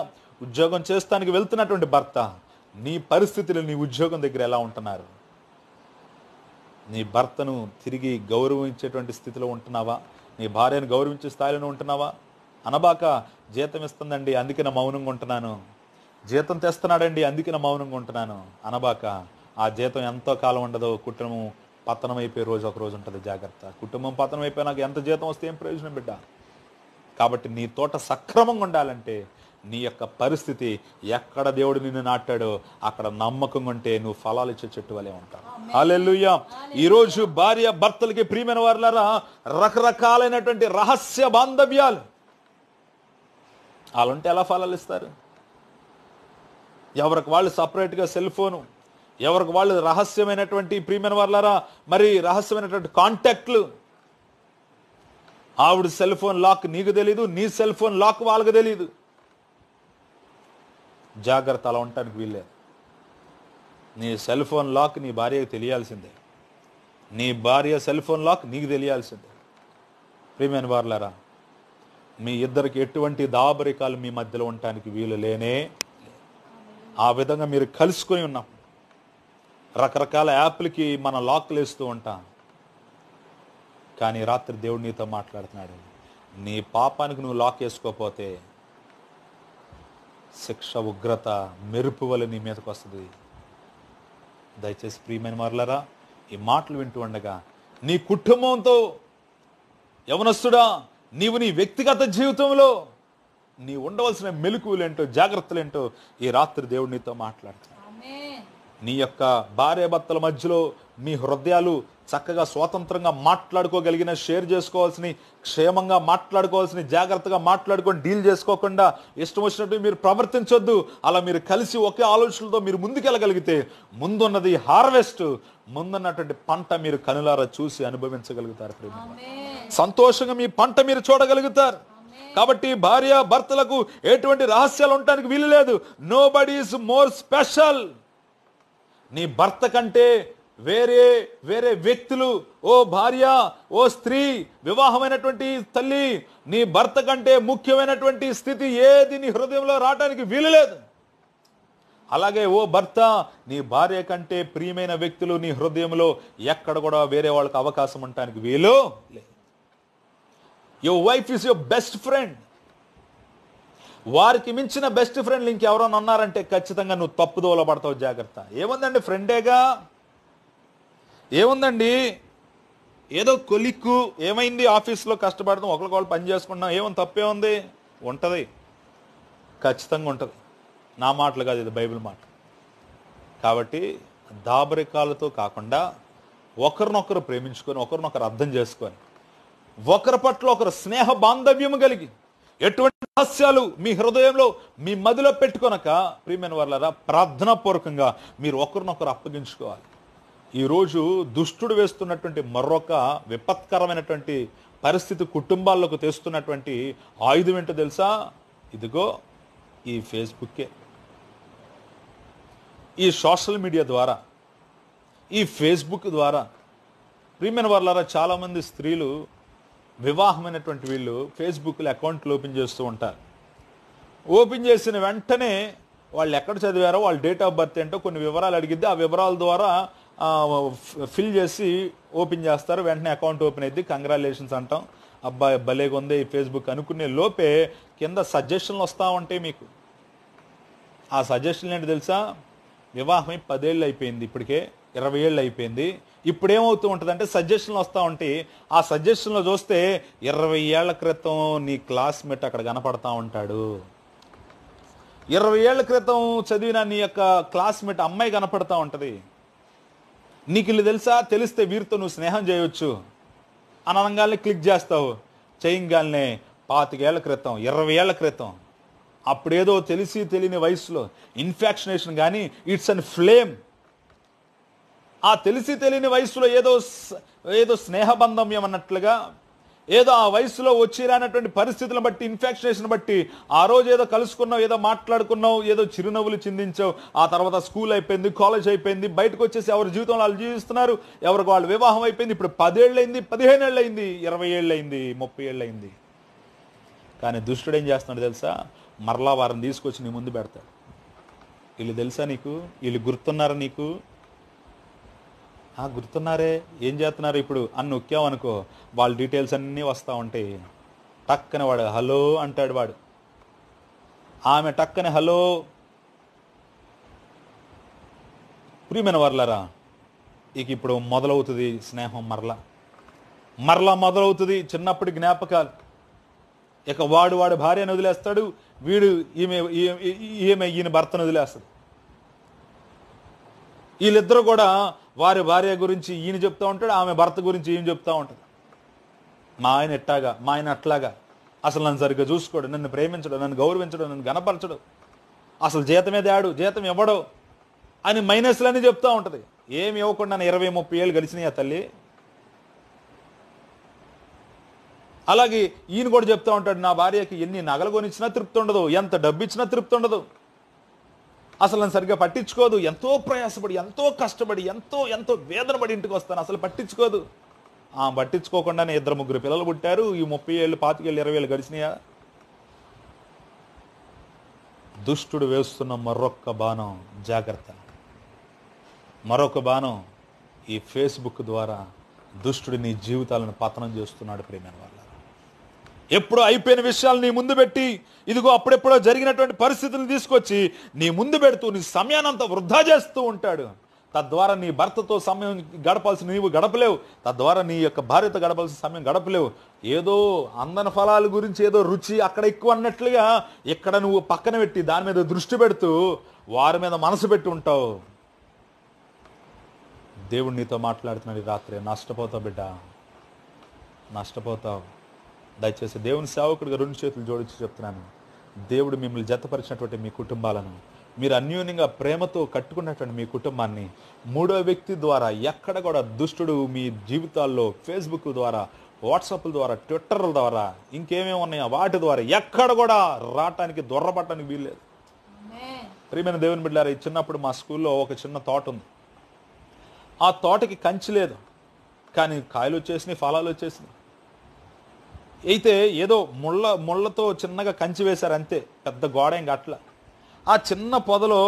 ఉద్యోగం చేస్తానికి వెళ్తున్నటువంటి భర్త నీ పరిస్థితులు నీ ఉద్యోగం దగ్గర ఎలా ఉంటున్నారు నీ భర్తను తిరిగి గౌరవించేటువంటి స్థితిలో ఉంటున్నావా నీ భార్యను గౌరవించే స్థాయిలో ఉంటున్నావా అనబాక జీతం ఇస్తుందండి అందుకే నా మౌనంగా ఉంటున్నాను జీతం తెస్తున్నాడండి అందుకే నా మౌనంగా ఉంటున్నాను అనబాక ఆ జీతం ఎంతో కాలం ఉండదు కుటుంబం పతనం అయిపోయే రోజు ఒక రోజు ఉంటుంది జాగ్రత్త కుటుంబం పతనం అయిపోయి నాకు ఎంత జీతం వస్తే ఏం ప్రయోజనం బిడ్డ కాబట్టి నీ తోట సక్రమంగా ఉండాలంటే నీ యొక్క పరిస్థితి ఎక్కడ దేవుడు నిన్ను నాటాడో అక్కడ నమ్మకంగా ఉంటే నువ్వు ఫలాలు ఇచ్చే చెట్టు వలే ఉంటావు అలెలుయ్యా ఈరోజు భార్య భర్తలకి ప్రియమైన వారులారా రకరకాలైనటువంటి రహస్య బాంధవ్యాలు వాళ్ళుంటే ఎలా ఫలాలు ఇస్తారు ఎవరికి వాళ్ళు సపరేట్గా సెల్ ఫోను ఎవరికి వాళ్ళు రహస్యమైనటువంటి ప్రియమైన వాళ్ళారా మరి రహస్యమైనటువంటి కాంటాక్ట్లు ఆవిడ సెల్ ఫోన్ లాక్ నీకు తెలీదు నీ సెల్ ఫోన్ లాక్ వాళ్ళకి తెలీదు జాగ్రత్త అలా ఉండటానికి వీల్లేదు నీ సెల్ ఫోన్ లాక్ నీ భార్యకు తెలియాల్సిందే నీ భార్య సెల్ ఫోన్ లాక్ నీకు తెలియాల్సిందే ప్రియమైన వార్లరా మీ ఇద్దరికి ఎటువంటి దాబరికాలు మీ మధ్యలో ఉండటానికి వీలు లేనే ఆ విధంగా మీరు కలుసుకొని ఉన్నాం రకరకాల యాప్లకి మన లాక్లు వేస్తూ ఉంటాం కానీ రాత్రి దేవుడు నీతో మాట్లాడుతున్నాడు నీ పాపానికి నువ్వు లాక్ వేసుకోకపోతే శిక్ష ఉగ్రత మెరుపు వల్ల నీ మీదకు వస్తుంది దయచేసి ప్రియమైన మరలరా ఈ మాటలు వింటూ ఉండగా నీ కుటుంబంతో యవనస్తుడా నీవు నీ వ్యక్తిగత జీవితంలో నీ ఉండవలసిన మెలకువలేంటో జాగ్రత్తలేంటో ఈ రాత్రి దేవుడు నీతో మాట్లాడుతున్నాడు నీ యొక్క భార్యాభర్తల మధ్యలో మీ హృదయాలు చక్కగా స్వతంత్రంగా మాట్లాడుకోగలిగిన షేర్ చేసుకోవాల్సిన క్షేమంగా మాట్లాడుకోవాల్సిన జాగ్రత్తగా మాట్లాడుకొని డీల్ చేసుకోకుండా ఇష్టం వచ్చినట్టు మీరు ప్రవర్తించొద్దు అలా మీరు కలిసి ఒకే ఆలోచనలతో మీరు ముందుకెళ్ళగలిగితే ముందున్నది హార్వెస్ట్ ముందున్నటువంటి పంట మీరు కనులారా చూసి అనుభవించగలుగుతారు ప్రేమ సంతోషంగా మీ పంట మీరు చూడగలుగుతారు కాబట్టి భార్య భర్తలకు ఎటువంటి రహస్యాలు ఉండటానికి వీలు లేదు nobody is more special నీ భర్త కంటే వేరే వేరే వ్యక్తులు ఓ భార్య ఓ స్త్రీ వివాహమైనటువంటి తల్లి నీ భర్త కంటే ముఖ్యమైనటువంటి స్థితి ఏది నీ హృదయంలో రావడానికి వీలులేదు అలాగే ఓ భర్త నీ భార్య కంటే ప్రియమైన వ్యక్తులు నీ హృదయంలో ఎక్కడ కూడా వేరే వాళ్ళకి అవకాశం ఉండటానికి వీలు లేదు your wife is your best friend వారికి మించిన బెస్ట్ ఫ్రెండ్లు ఇంకెవరైనా ఉన్నారంటే ఖచ్చితంగా నువ్వు తప్పుదోవలో పడతావు జాగ్రత్త ఏముందండి ఫ్రెండేగా ఏముందండి ఏదో కొలిక్కు ఏమైంది ఆఫీస్లో కష్టపడదాం ఒకరికొకరు పని చేసుకున్నాం ఏమో తప్పే ఉంది ఉంటుంది ఖచ్చితంగా ఉంటుంది నా మాటలు కాదు ఇది బైబిల్ మాట కాబట్టి దాబరికాలతో కాకుండా ఒకరినొకరు ప్రేమించుకొని ఒకరినొకరు అర్థం చేసుకొని ఒకరి పట్ల ఒకరు స్నేహ బాంధవ్యము కలిగి ఎటువంటి రహస్యాలు మీ హృదయంలో మీ మదిలో పెట్టుకొనక ప్రియమైన వాళ్ళరా పూర్వకంగా మీరు ఒకరినొకరు అప్పగించుకోవాలి ఈరోజు దుష్టుడు వేస్తున్నటువంటి మరొక విపత్కరమైనటువంటి పరిస్థితి కుటుంబాల్లోకి తెస్తున్నటువంటి ఆయుధం ఏంటో తెలుసా ఇదిగో ఈ ఫేస్బుక్కే ఈ సోషల్ మీడియా ద్వారా ఈ ఫేస్బుక్ ద్వారా ప్రియమైన వాళ్ళారా చాలామంది స్త్రీలు వివాహమైనటువంటి వీళ్ళు ఫేస్బుక్లో అకౌంట్లు ఓపెన్ చేస్తూ ఉంటారు ఓపెన్ చేసిన వెంటనే వాళ్ళు ఎక్కడ చదివారో వాళ్ళ డేట్ ఆఫ్ బర్త్ ఏంటో కొన్ని వివరాలు అడిగిద్ది ఆ వివరాల ద్వారా ఫిల్ చేసి ఓపెన్ చేస్తారు వెంటనే అకౌంట్ ఓపెన్ అయింది కంగ్రాచులేషన్స్ అంటాం అబ్బాయి భలేగా ఉంది ఈ ఫేస్బుక్ అనుకునే లోపే కింద సజెషన్లు వస్తూ ఉంటాయి మీకు ఆ సజెషన్లు ఏంటి తెలుసా వివాహమై పదేళ్ళు అయిపోయింది ఇప్పటికే ఇరవై ఏళ్ళు అయిపోయింది ఇప్పుడు ఏమవుతూ అంటే సజెషన్లు వస్తూ ఉంటాయి ఆ సజెషన్లో చూస్తే ఇరవై ఏళ్ల క్రితం నీ క్లాస్మేట్ అక్కడ కనపడతా ఉంటాడు ఇరవై ఏళ్ల క్రితం చదివిన నీ యొక్క క్లాస్మేట్ అమ్మాయి కనపడతా ఉంటుంది నీకు ఇల్లు తెలుసా తెలిస్తే వీరితో నువ్వు స్నేహం చేయవచ్చు అని అనగానే క్లిక్ చేస్తావు చేయంగానే పాతికేళ్ల క్రితం ఇరవై ఏళ్ల క్రితం అప్పుడేదో తెలిసి తెలియని వయసులో ఇన్ఫాక్షనేషన్ కానీ ఇట్స్ అండ్ ఫ్లేమ్ ఆ తెలిసి తెలియని వయసులో ఏదో ఏదో స్నేహబంధం ఏమన్నట్లుగా ఏదో ఆ వయసులో వచ్చిరానటువంటి పరిస్థితులను బట్టి ఇన్ఫెక్షన్ బట్టి ఆ రోజు ఏదో కలుసుకున్నావు ఏదో మాట్లాడుకున్నావు ఏదో చిరునవ్వులు చిందించావు ఆ తర్వాత స్కూల్ అయిపోయింది కాలేజ్ అయిపోయింది బయటకు వచ్చేసి ఎవరి జీవితంలో వాళ్ళు జీవిస్తున్నారు ఎవరికి వాళ్ళు వివాహం అయిపోయింది ఇప్పుడు అయింది పదిహేను అయింది ఇరవై అయింది ముప్పై అయింది కానీ దుష్టుడు ఏం చేస్తున్నాడు తెలుసా మరలా వారిని తీసుకొచ్చి నీ ముందు పెడతాడు వీళ్ళు తెలుసా నీకు వీళ్ళు గుర్తున్నారా నీకు గుర్తున్నారే ఏం చేస్తున్నారు ఇప్పుడు అని నొక్కావు అనుకో వాళ్ళ డీటెయిల్స్ అన్నీ వస్తూ ఉంటాయి టక్కన వాడు హలో అంటాడు వాడు ఆమె టక్కన హలో ప్రియమైన వర్లరా ఇక ఇప్పుడు మొదలవుతుంది స్నేహం మరలా మరలా మొదలవుతుంది చిన్నప్పటి జ్ఞాపకాలు ఇక వాడు వాడు భార్యను వదిలేస్తాడు వీడు ఈమె ఈమె ఈయన భర్తను వదిలేస్తాడు వీళ్ళిద్దరూ కూడా వారి భార్య గురించి ఈయన చెప్తూ ఉంటాడు ఆమె భర్త గురించి ఈయన చెప్తూ ఉంటాడు మా ఆయన ఎట్టాగా మా ఆయన అట్లాగా అసలు నన్ను సరిగ్గా చూసుకోడు నన్ను ప్రేమించడు నన్ను గౌరవించడు నన్ను గనపరచడు అసలు జీతమే దాడు జీతం ఇవ్వడు అని మైనస్లని చెప్తూ ఉంటుంది ఏమి ఇవ్వకుండా ఇరవై ముప్పై ఏళ్ళు గడిచినాయి ఆ తల్లి అలాగే ఈయన కూడా చెప్తూ ఉంటాడు నా భార్యకి ఎన్ని నగలు కొనిచ్చినా తృప్తి ఉండదు ఎంత డబ్బు ఇచ్చినా తృప్తి ఉండదు అసలు నన్ను సరిగ్గా పట్టించుకోదు ఎంతో ప్రయాసపడి ఎంతో కష్టపడి ఎంతో ఎంతో వేదన పడి ఇంటికి వస్తాను అసలు పట్టించుకోదు పట్టించుకోకుండానే ఇద్దరు ముగ్గురు పిల్లలు పుట్టారు ఈ ముప్పై ఏళ్ళు పాతికేళ్ళు ఇరవై ఏళ్ళు గడిచినాయా దుష్టుడు వేస్తున్న మరొక్క బాణం జాగ్రత్త మరొక బాణం ఈ ఫేస్బుక్ ద్వారా దుష్టుడు నీ జీవితాలను పతనం చేస్తున్నాడు ప్రేమైన వాళ్ళ ఎప్పుడో అయిపోయిన విషయాలు నీ ముందు పెట్టి ఇదిగో అప్పుడెప్పుడో జరిగినటువంటి పరిస్థితులు తీసుకొచ్చి నీ ముందు పెడుతూ నీ సమయానంతా వృధా చేస్తూ ఉంటాడు తద్వారా నీ భర్తతో సమయం గడపాల్సిన నీవు గడపలేవు తద్వారా నీ యొక్క భార్యతో గడపాల్సిన సమయం గడపలేవు ఏదో అందన ఫలాల గురించి ఏదో రుచి అక్కడ ఎక్కువ అన్నట్లుగా ఇక్కడ నువ్వు పక్కన పెట్టి దాని మీద దృష్టి పెడుతూ వారి మీద మనసు పెట్టి ఉంటావు దేవుడు నీతో మాట్లాడుతున్నాడు రాత్రి నష్టపోతావు బిడ్డ నష్టపోతావు దయచేసి దేవుని సేవకుడిగా రెండు చేతులు జోడించి చెప్తున్నాను దేవుడు మిమ్మల్ని జతపరిచినటువంటి మీ కుటుంబాలను మీరు అన్యూన్యంగా ప్రేమతో కట్టుకున్నటువంటి మీ కుటుంబాన్ని మూడో వ్యక్తి ద్వారా ఎక్కడ కూడా దుష్టుడు మీ జీవితాల్లో ఫేస్బుక్ ద్వారా వాట్సాప్ల ద్వారా ట్విట్టర్ల ద్వారా ఇంకేమేమి ఉన్నాయో వాటి ద్వారా ఎక్కడ కూడా రావటానికి దొర్రపడటానికి వీల్లేదు ప్రియమైన దేవుని బిడ్డారు చిన్నప్పుడు మా స్కూల్లో ఒక చిన్న తోట ఉంది ఆ తోటకి కంచి లేదు కానీ కాయలు వచ్చేసినాయి ఫలాలు వచ్చేసినాయి అయితే ఏదో ముళ్ళ ముళ్ళతో చిన్నగా కంచి వేశారు అంతే పెద్ద గోడ ఇంకా అట్లా ఆ చిన్న పొదలో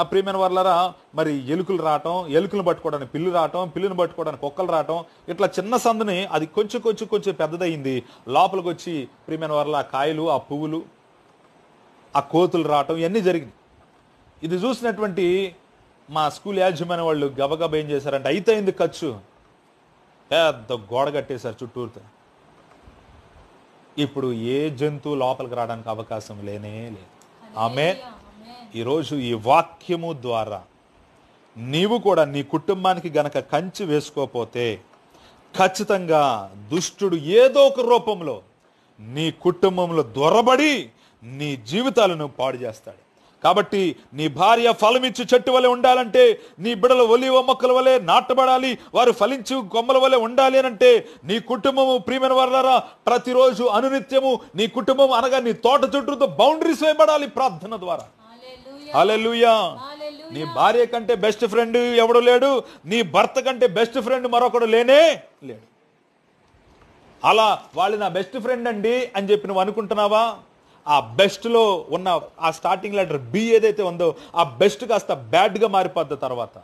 ఆ ప్రియమైన వర్లరా మరి ఎలుకలు రావటం ఎలుకలు పట్టుకోవడానికి పిల్లు రావటం పిల్లుని పట్టుకోవడానికి కుక్కలు రావటం ఇట్లా చిన్న సందుని అది కొంచెం కొంచెం కొంచెం పెద్దదయ్యింది లోపలికి వచ్చి ప్రియమైన వర్ల ఆ కాయలు ఆ పువ్వులు ఆ కోతులు రావటం ఇవన్నీ జరిగింది ఇది చూసినటువంటి మా స్కూల్ యాజమాన్య వాళ్ళు గబగబ ఏం చేశారంటే అయితే అయింది ఖర్చు పెద్ద గోడ కట్టేశారు చుట్టూరుతో ఇప్పుడు ఏ జంతువు లోపలికి రావడానికి అవకాశం లేనే లేదు ఆమె ఈరోజు ఈ వాక్యము ద్వారా నీవు కూడా నీ కుటుంబానికి గనక కంచి వేసుకోపోతే ఖచ్చితంగా దుష్టుడు ఏదో ఒక రూపంలో నీ కుటుంబంలో దొరబడి నీ జీవితాలను పాడు చేస్తాడు కాబట్టి నీ భార్య ఫలమిచ్చు చెట్టు వలె ఉండాలంటే నీ బిడలు ఒలివ మొక్కల వలె నాటబడాలి వారు ఫలించు కొమ్మల వలె ఉండాలి అని అంటే నీ కుటుంబము ప్రియమైన వర్లరా ప్రతిరోజు అనునిత్యము నీ కుటుంబం అనగా నీ తోట చుట్టూతో బౌండరీస్ వేయబడాలి ప్రార్థన ద్వారా అలెలుయా నీ భార్య కంటే బెస్ట్ ఫ్రెండ్ ఎవడు లేడు నీ భర్త కంటే బెస్ట్ ఫ్రెండ్ మరొకడు లేనే లేడు అలా వాళ్ళు నా బెస్ట్ ఫ్రెండ్ అండి అని చెప్పి నువ్వు అనుకుంటున్నావా ఆ బెస్ట్లో ఉన్న ఆ స్టార్టింగ్ లెటర్ బి ఏదైతే ఉందో ఆ బెస్ట్ కాస్త బ్యాడ్గా మారిపోద్ది తర్వాత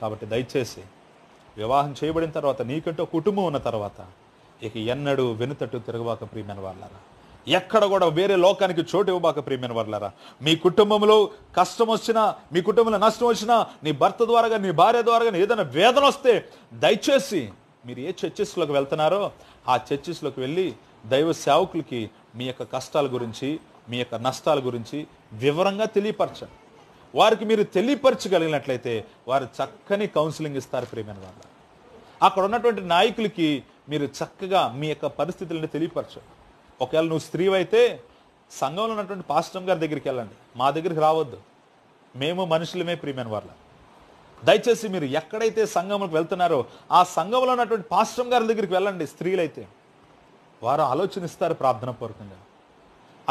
కాబట్టి దయచేసి వివాహం చేయబడిన తర్వాత నీకంటే కుటుంబం ఉన్న తర్వాత ఇక ఎన్నడూ వెనుతట్టు తిరగబాక ప్రియమైన వాళ్ళారా ఎక్కడ కూడా వేరే లోకానికి చోటు ఇవ్వబాక ప్రియమైన వాళ్ళారా మీ కుటుంబంలో కష్టం వచ్చినా మీ కుటుంబంలో నష్టం వచ్చినా నీ భర్త ద్వారా నీ భార్య ద్వారా ఏదైనా వేదన వస్తే దయచేసి మీరు ఏ చర్చిస్లోకి వెళ్తున్నారో ఆ చర్చెస్లోకి వెళ్ళి దైవ సేవకులకి మీ యొక్క కష్టాల గురించి మీ యొక్క నష్టాల గురించి వివరంగా తెలియపరచండి వారికి మీరు తెలియపరచగలిగినట్లయితే వారు చక్కని కౌన్సిలింగ్ ఇస్తారు ప్రేమైన వాళ్ళ అక్కడ ఉన్నటువంటి నాయకులకి మీరు చక్కగా మీ యొక్క పరిస్థితులను తెలియపరచు ఒకవేళ నువ్వు స్త్రీ అయితే సంఘంలో ఉన్నటువంటి పాస్టమ్ గారి దగ్గరికి వెళ్ళండి మా దగ్గరికి రావద్దు మేము మనుషులమే ప్రియమైన వాళ్ళ దయచేసి మీరు ఎక్కడైతే సంఘములకు వెళ్తున్నారో ఆ సంఘంలో ఉన్నటువంటి పాస్టమ్ గారి దగ్గరికి వెళ్ళండి స్త్రీలైతే వారు ఆలోచనిస్తారు ప్రార్థన పూర్వకంగా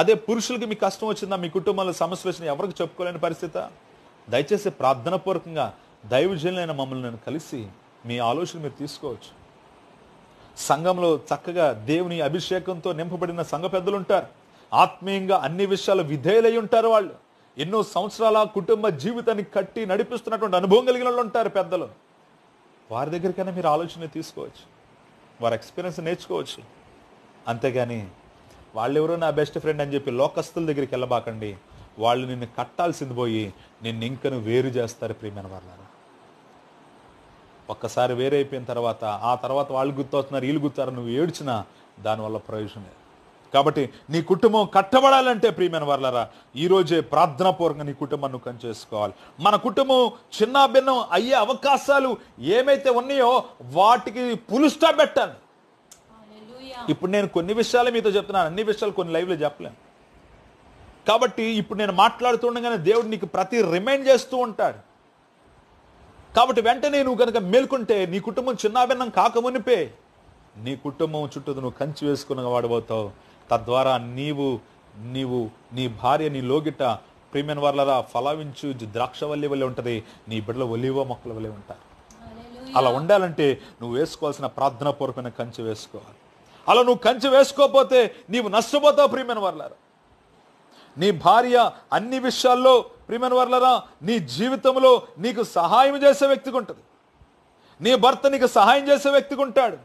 అదే పురుషులకి మీ కష్టం వచ్చిందా మీ కుటుంబంలో సమస్య వచ్చిన ఎవరికి చెప్పుకోలేని పరిస్థితి దయచేసి ప్రార్థన పూర్వకంగా దైవజనులైన మమ్మల్ని నేను కలిసి మీ ఆలోచన మీరు తీసుకోవచ్చు సంఘంలో చక్కగా దేవుని అభిషేకంతో నింపబడిన సంఘ పెద్దలు ఉంటారు ఆత్మీయంగా అన్ని విషయాలు విధేయులై ఉంటారు వాళ్ళు ఎన్నో సంవత్సరాల కుటుంబ జీవితాన్ని కట్టి నడిపిస్తున్నటువంటి అనుభవం కలిగిన వాళ్ళు ఉంటారు పెద్దలు వారి దగ్గరికైనా మీరు ఆలోచన తీసుకోవచ్చు వారి ఎక్స్పీరియన్స్ నేర్చుకోవచ్చు అంతేగాని వాళ్ళెవరో నా బెస్ట్ ఫ్రెండ్ అని చెప్పి లోకస్తుల దగ్గరికి వెళ్ళబాకండి వాళ్ళు నిన్ను కట్టాల్సింది పోయి నిన్ను ఇంకను వేరు చేస్తారు ప్రియమైన వాళ్ళారు ఒక్కసారి వేరైపోయిన తర్వాత ఆ తర్వాత వాళ్ళు గుర్తొస్తున్నారు వీళ్ళు గుర్తారు నువ్వు ఏడ్చినా దానివల్ల ప్రయోజనం లేదు కాబట్టి నీ కుటుంబం కట్టబడాలంటే ప్రియమైన వర్లరా ఈరోజే ప్రార్థనాపూర్వకంగా నీ కుటుంబాన్ని నువ్వు కంచేసుకోవాలి మన కుటుంబం చిన్న భిన్నం అయ్యే అవకాశాలు ఏమైతే ఉన్నాయో వాటికి పులుస్టా పెట్టాలి ఇప్పుడు నేను కొన్ని విషయాలు మీతో చెప్తున్నాను అన్ని విషయాలు కొన్ని లైవ్లో చెప్పలేను కాబట్టి ఇప్పుడు నేను మాట్లాడుతుండగానే దేవుడు నీకు ప్రతి రిమైండ్ చేస్తూ ఉంటాడు కాబట్టి వెంటనే నువ్వు కనుక మేల్కుంటే నీ కుటుంబం చిన్నాభిన్నం కాకమునిపే నీ కుటుంబం చుట్టూ నువ్వు కంచి వేసుకున్న వాడబోతావు తద్వారా నీవు నీవు నీ భార్య నీ లోగిట ప్రేమన్ వర్లరా ఫలావించు ద్రాక్ష వల్లి వల్లే ఉంటుంది నీ బిడ్డల ఒలివ మొక్కల వల్లే ఉంటారు అలా ఉండాలంటే నువ్వు వేసుకోవాల్సిన ప్రార్థనాపూర్వకమైన కంచి వేసుకోవాలి అలా నువ్వు కంచె వేసుకోకపోతే నీవు నష్టపోతావు ప్రియమైన వర్లరా నీ భార్య అన్ని విషయాల్లో ప్రియమైన వర్లరా నీ జీవితంలో నీకు సహాయం చేసే వ్యక్తికి ఉంటుంది నీ భర్త నీకు సహాయం చేసే వ్యక్తికి ఉంటాడు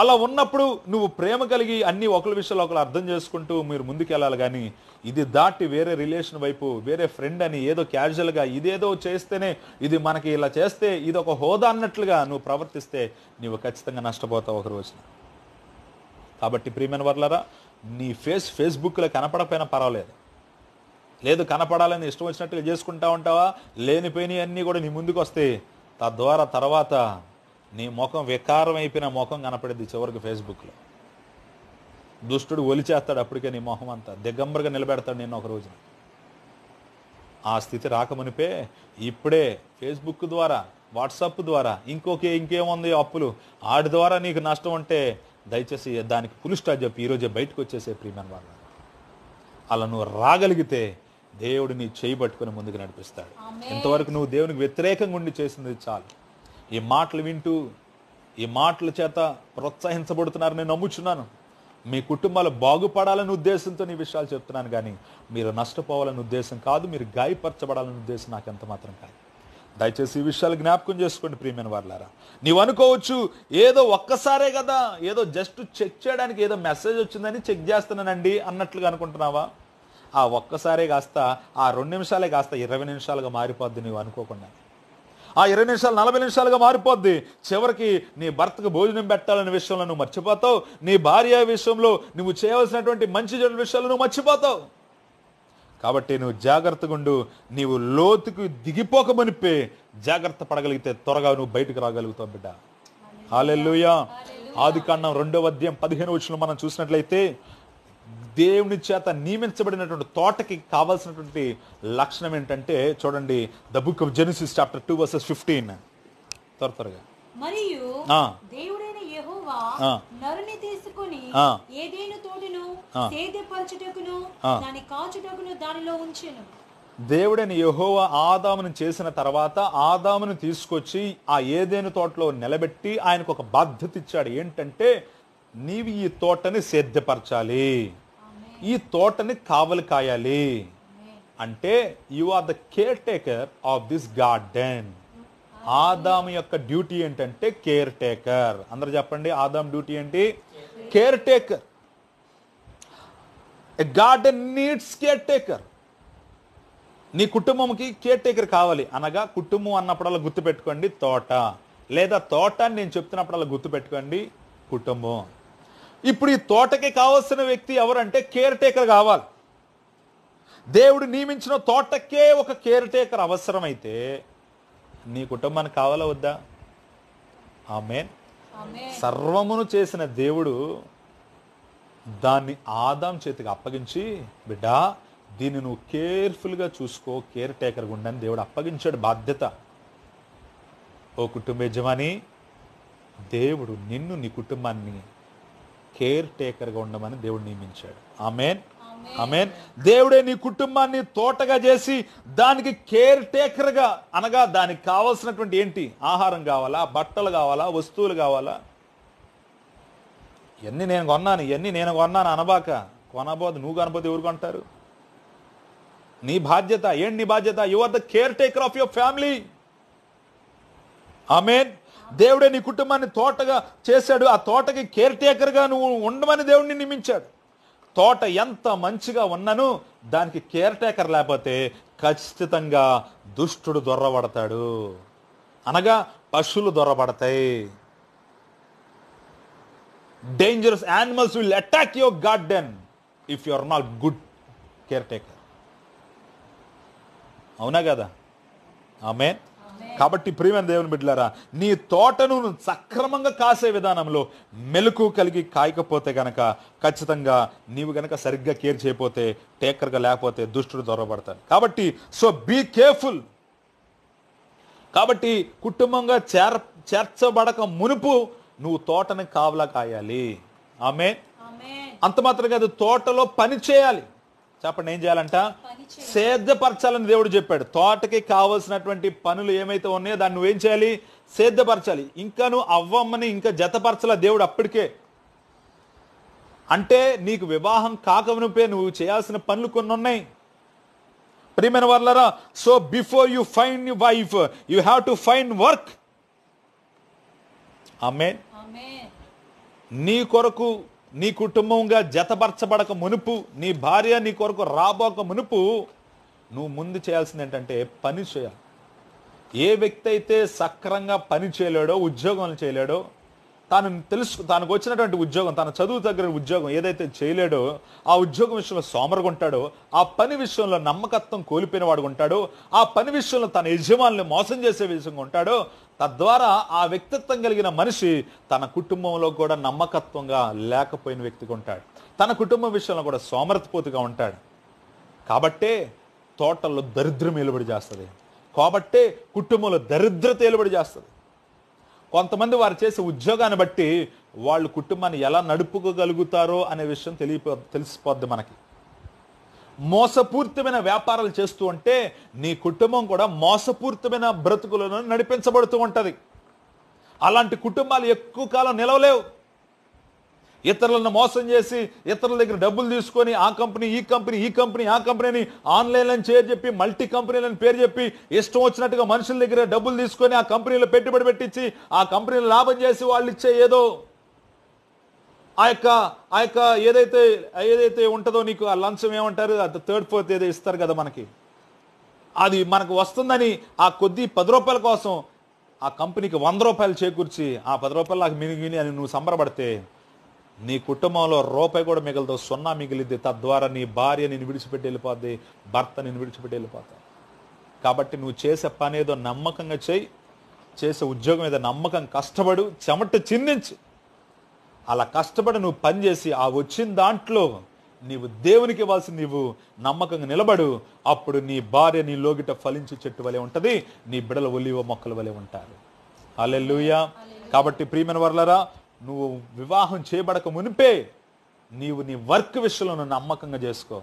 అలా ఉన్నప్పుడు నువ్వు ప్రేమ కలిగి అన్ని ఒకరి విషయాలు ఒకరు అర్థం చేసుకుంటూ మీరు ముందుకెళ్ళాలి కానీ ఇది దాటి వేరే రిలేషన్ వైపు వేరే ఫ్రెండ్ అని ఏదో క్యాజువల్గా ఇదేదో చేస్తేనే ఇది మనకి ఇలా చేస్తే ఇది ఒక హోదా అన్నట్లుగా నువ్వు ప్రవర్తిస్తే నువ్వు ఖచ్చితంగా నష్టపోతావు ఒక రోజున కాబట్టి ప్రియమైన వర్లరా నీ ఫేస్ ఫేస్బుక్లో కనపడకపోయినా పర్వాలేదు లేదు కనపడాలని ఇష్టం వచ్చినట్టుగా చేసుకుంటా ఉంటావా లేనిపోయినవి అన్నీ కూడా నీ ముందుకు వస్తాయి తద్వారా తర్వాత నీ ముఖం వికారం అయిపోయిన ముఖం కనపడేది చివరికి ఫేస్బుక్లో దుష్టుడు ఒలిచేస్తాడు అప్పటికే నీ మొహం అంతా దిగంబరిగా నిలబెడతాడు నేను ఒక రోజున ఆ స్థితి రాకమునిపే ఇప్పుడే ఫేస్బుక్ ద్వారా వాట్సాప్ ద్వారా ఇంకొక ఇంకేముంది అప్పులు ఆడి ద్వారా నీకు నష్టం ఉంటే దయచేసి దానికి పులి స్టాప్ చెప్పి ఈరోజే బయటకు వచ్చేసే ప్రియమైన వాళ్ళ అలా నువ్వు రాగలిగితే దేవుడిని చేయి పట్టుకుని ముందుకు నడిపిస్తాడు ఇంతవరకు నువ్వు దేవునికి వ్యతిరేకంగా ఉండి చేసింది చాలు ఈ మాటలు వింటూ ఈ మాటల చేత ప్రోత్సహించబడుతున్నారని నమ్ముచున్నాను మీ కుటుంబాలు బాగుపడాలని ఉద్దేశంతో నీ విషయాలు చెప్తున్నాను కానీ మీరు నష్టపోవాలని ఉద్దేశం కాదు మీరు గాయపరచబడాలని ఉద్దేశం నాకు ఎంత మాత్రం కాదు దయచేసి ఈ విషయాలు జ్ఞాపకం చేసుకోండి ప్రియమైన వాళ్ళారా నీవు అనుకోవచ్చు ఏదో ఒక్కసారే కదా ఏదో జస్ట్ చెక్ చేయడానికి ఏదో మెసేజ్ వచ్చిందని చెక్ చేస్తున్నానండి అన్నట్లుగా అనుకుంటున్నావా ఆ ఒక్కసారే కాస్త ఆ రెండు నిమిషాలే కాస్త ఇరవై నిమిషాలుగా మారిపోద్ది నీవు అనుకోకుండా ఆ ఇరవై నిమిషాలు నలభై నిమిషాలుగా మారిపోద్ది చివరికి నీ భర్తకు భోజనం పెట్టాలనే విషయంలో నువ్వు మర్చిపోతావు నీ భార్య విషయంలో నువ్వు చేయవలసినటువంటి మంచి జరిగిన విషయాలు నువ్వు మర్చిపోతావు కాబట్టి నువ్వు జాగ్రత్తగుండు నీవు లోతుకు దిగిపోకమనిపే జాగ్రత్త పడగలిగితే త్వరగా నువ్వు బయటకు రాగలుగుతావు బిడ్డ హాలెల్లుయా ఆది కాండం రెండవ అధ్యాయం పదిహేను వచ్చిన మనం చూసినట్లయితే దేవుని చేత నియమించబడినటువంటి తోటకి కావాల్సినటువంటి లక్షణం ఏంటంటే చూడండి the book of Genesis chapter two verses fifteen త్వర త్వరగా మరియు నరుని తీసుకుని ఏదేను తోడును దాని కాచుటకును దానిలో దేవుడైన యహోవ ఆదామును చేసిన తర్వాత ఆదామును తీసుకొచ్చి ఆ ఏదేను తోటలో నిలబెట్టి ఆయనకు ఒక బాధ్యత ఇచ్చాడు ఏంటంటే నీవి ఈ తోటని సేద్యపరచాలి ఈ తోటని కావలి కాయాలి అంటే you are the caretaker of this garden ఆదాము యొక్క డ్యూటీ ఏంటంటే కేర్ టేకర్ అందరు చెప్పండి ఆదాం డ్యూటీ ఏంటి caretaker a garden needs caretaker నీ కుటుంబంకి కేర్ టేకర్ కావాలి అనగా కుటుంబం అన్నప్పుడల్లా గుర్తుపెట్టుకోండి తోట లేదా తోట అని నేను చెప్తున్నప్పుడల్లా గుర్తుపెట్టుకోండి కుటుంబం ఇప్పుడు ఈ తోటకి కావాల్సిన వ్యక్తి ఎవరంటే కేర్ టేకర్ కావాలి దేవుడు నియమించిన తోటకే ఒక కేర్ టేకర్ అవసరమైతే నీ కుటుంబానికి కావాలా వద్దా ఆమె సర్వమును చేసిన దేవుడు దాన్ని ఆదాం చేతికి అప్పగించి బిడ్డా దీన్ని నువ్వు కేర్ఫుల్గా చూసుకో కేర్ టేకర్గా ఉండని దేవుడు అప్పగించాడు బాధ్యత ఓ కుటుంబ యజమాని దేవుడు నిన్ను నీ కుటుంబాన్ని కేర్ టేకర్గా ఉండమని దేవుడు నియమించాడు ఆమెన్ ఆమెన్ దేవుడే నీ కుటుంబాన్ని తోటగా చేసి దానికి కేర్ టేకర్గా అనగా దానికి కావాల్సినటువంటి ఏంటి ఆహారం కావాలా బట్టలు కావాలా వస్తువులు కావాలా ఎన్ని నేను కొన్నాను ఎన్ని నేను కొన్నాను అనబాక కొనబోదు నువ్వు కనబోదు ఎవరు కొంటారు నీ బాధ్యత ఏంటి నీ బాధ్యత you are the caretaker of your family amen దేవుడే నీ కుటుంబాన్ని తోటగా చేశాడు ఆ తోటకి కేర్ టేకర్గా నువ్వు ఉండమని దేవుడిని నియమించాడు తోట ఎంత మంచిగా ఉన్నను దానికి కేర్ టేకర్ లేకపోతే ఖచ్చితంగా దుష్టుడు దొరబడతాడు అనగా పశువులు దొరబడతాయి dangerous animals will attack your garden if you are not good caretaker అవునా కదా ఆమెన్ కాబట్టి ప్రియమైన దేవుని బిడ్డలారా నీ తోటను సక్రమంగా కాసే విధానంలో మెలకు కలిగి కాయకపోతే గనక ఖచ్చితంగా నీవు గనక సరిగ్గా కేర్ చేయకపోతే టేకర్గా లేకపోతే దుష్టుడు దొరబడతాను కాబట్టి సో బీ కేర్ఫుల్ కాబట్టి కుటుంబంగా చేర చేర్చబడక మునుపు నువ్వు తోటని కావలా కాయాలి ఆమె అంత మాత్రం కాదు తోటలో పని చేయాలి చెప్పండి ఏం చేయాలంట సేద్యపరచాలని దేవుడు చెప్పాడు తోటకి కావలసినటువంటి పనులు ఏమైతే ఉన్నాయో దాన్ని నువ్వేం చేయాలి సేద్యపరచాలి ఇంకా నువ్వు అవ్వమ్మని ఇంకా జతపరచల దేవుడు అప్పటికే అంటే నీకు వివాహం కాకమునిపే నువ్వు చేయాల్సిన పనులు కొన్ని ఉన్నాయి ప్రియమైన వాళ్ళరా so before you find you wife you have to find work ఆమె నీ కొరకు నీ కుటుంబంగా జతపరచబడక మునుపు నీ భార్య నీ కొరకు రాబోక మునుపు నువ్వు ముందు చేయాల్సింది ఏంటంటే పని చేయాలి ఏ వ్యక్తి అయితే సక్రంగా పని చేయలేడో ఉద్యోగం చేయలేడో తాను తెలుసు తనకు వచ్చినటువంటి ఉద్యోగం తన చదువు దగ్గర ఉద్యోగం ఏదైతే చేయలేడో ఆ ఉద్యోగం విషయంలో ఉంటాడో ఆ పని విషయంలో నమ్మకత్వం కోల్పోయిన వాడు ఉంటాడో ఆ పని విషయంలో తన యజమానులు మోసం చేసే విషయంగా ఉంటాడో తద్వారా ఆ వ్యక్తిత్వం కలిగిన మనిషి తన కుటుంబంలో కూడా నమ్మకత్వంగా లేకపోయిన వ్యక్తిగా ఉంటాడు తన కుటుంబం విషయంలో కూడా సోమరతపోతుగా ఉంటాడు కాబట్టే తోటల్లో దరిద్రం వెలుబడి చేస్తుంది కాబట్టే కుటుంబంలో దరిద్రత ఏలుబడి చేస్తుంది కొంతమంది వారు చేసే ఉద్యోగాన్ని బట్టి వాళ్ళు కుటుంబాన్ని ఎలా నడుపుకోగలుగుతారో అనే విషయం తెలియపో తెలిసిపోద్ది మనకి మోసపూరితమైన వ్యాపారాలు చేస్తూ ఉంటే నీ కుటుంబం కూడా మోసపూరితమైన బ్రతుకులను నడిపించబడుతూ ఉంటుంది అలాంటి కుటుంబాలు ఎక్కువ కాలం నిలవలేవు ఇతరులను మోసం చేసి ఇతరుల దగ్గర డబ్బులు తీసుకొని ఆ కంపెనీ ఈ కంపెనీ ఈ కంపెనీ ఆ కంపెనీని ఆన్లైన్లను చేరు చెప్పి మల్టీ కంపెనీలను పేరు చెప్పి ఇష్టం వచ్చినట్టుగా మనుషుల దగ్గర డబ్బులు తీసుకొని ఆ కంపెనీలో పెట్టుబడి పెట్టించి ఆ కంపెనీలు లాభం చేసి వాళ్ళు ఇచ్చే ఏదో ఆ యొక్క ఆ యొక్క ఏదైతే ఏదైతే ఉంటుందో నీకు ఆ లంచం ఏమంటారు అది థర్డ్ ఫోర్త్ ఏదో ఇస్తారు కదా మనకి అది మనకు వస్తుందని ఆ కొద్ది పది రూపాయల కోసం ఆ కంపెనీకి వంద రూపాయలు చేకూర్చి ఆ పది రూపాయలు నాకు మినిగిని అని నువ్వు సంబరపడితే నీ కుటుంబంలో రూపాయి కూడా మిగలదు సున్నా మిగిలిద్ది తద్వారా నీ భార్య నేను విడిచిపెట్టి వెళ్ళిపోద్ది భర్త నేను విడిచిపెట్టి వెళ్ళిపోతాను కాబట్టి నువ్వు చేసే పని ఏదో నమ్మకంగా చేయి చేసే ఉద్యోగం మీద నమ్మకం కష్టపడు చెమట చిందించి అలా కష్టపడి నువ్వు పనిచేసి ఆ వచ్చిన దాంట్లో నీవు దేవునికి ఇవ్వాల్సి నీవు నమ్మకంగా నిలబడు అప్పుడు నీ భార్య నీ లోగిట ఫలించే చెట్టు వలె ఉంటుంది నీ బిడల ఒలివ మొక్కల వలె ఉంటారు అలెలుయ కాబట్టి ప్రియమైన వర్లరా నువ్వు వివాహం చేయబడక మునిపే నీవు నీ వర్క్ విషయంలో నువ్వు నమ్మకంగా చేసుకో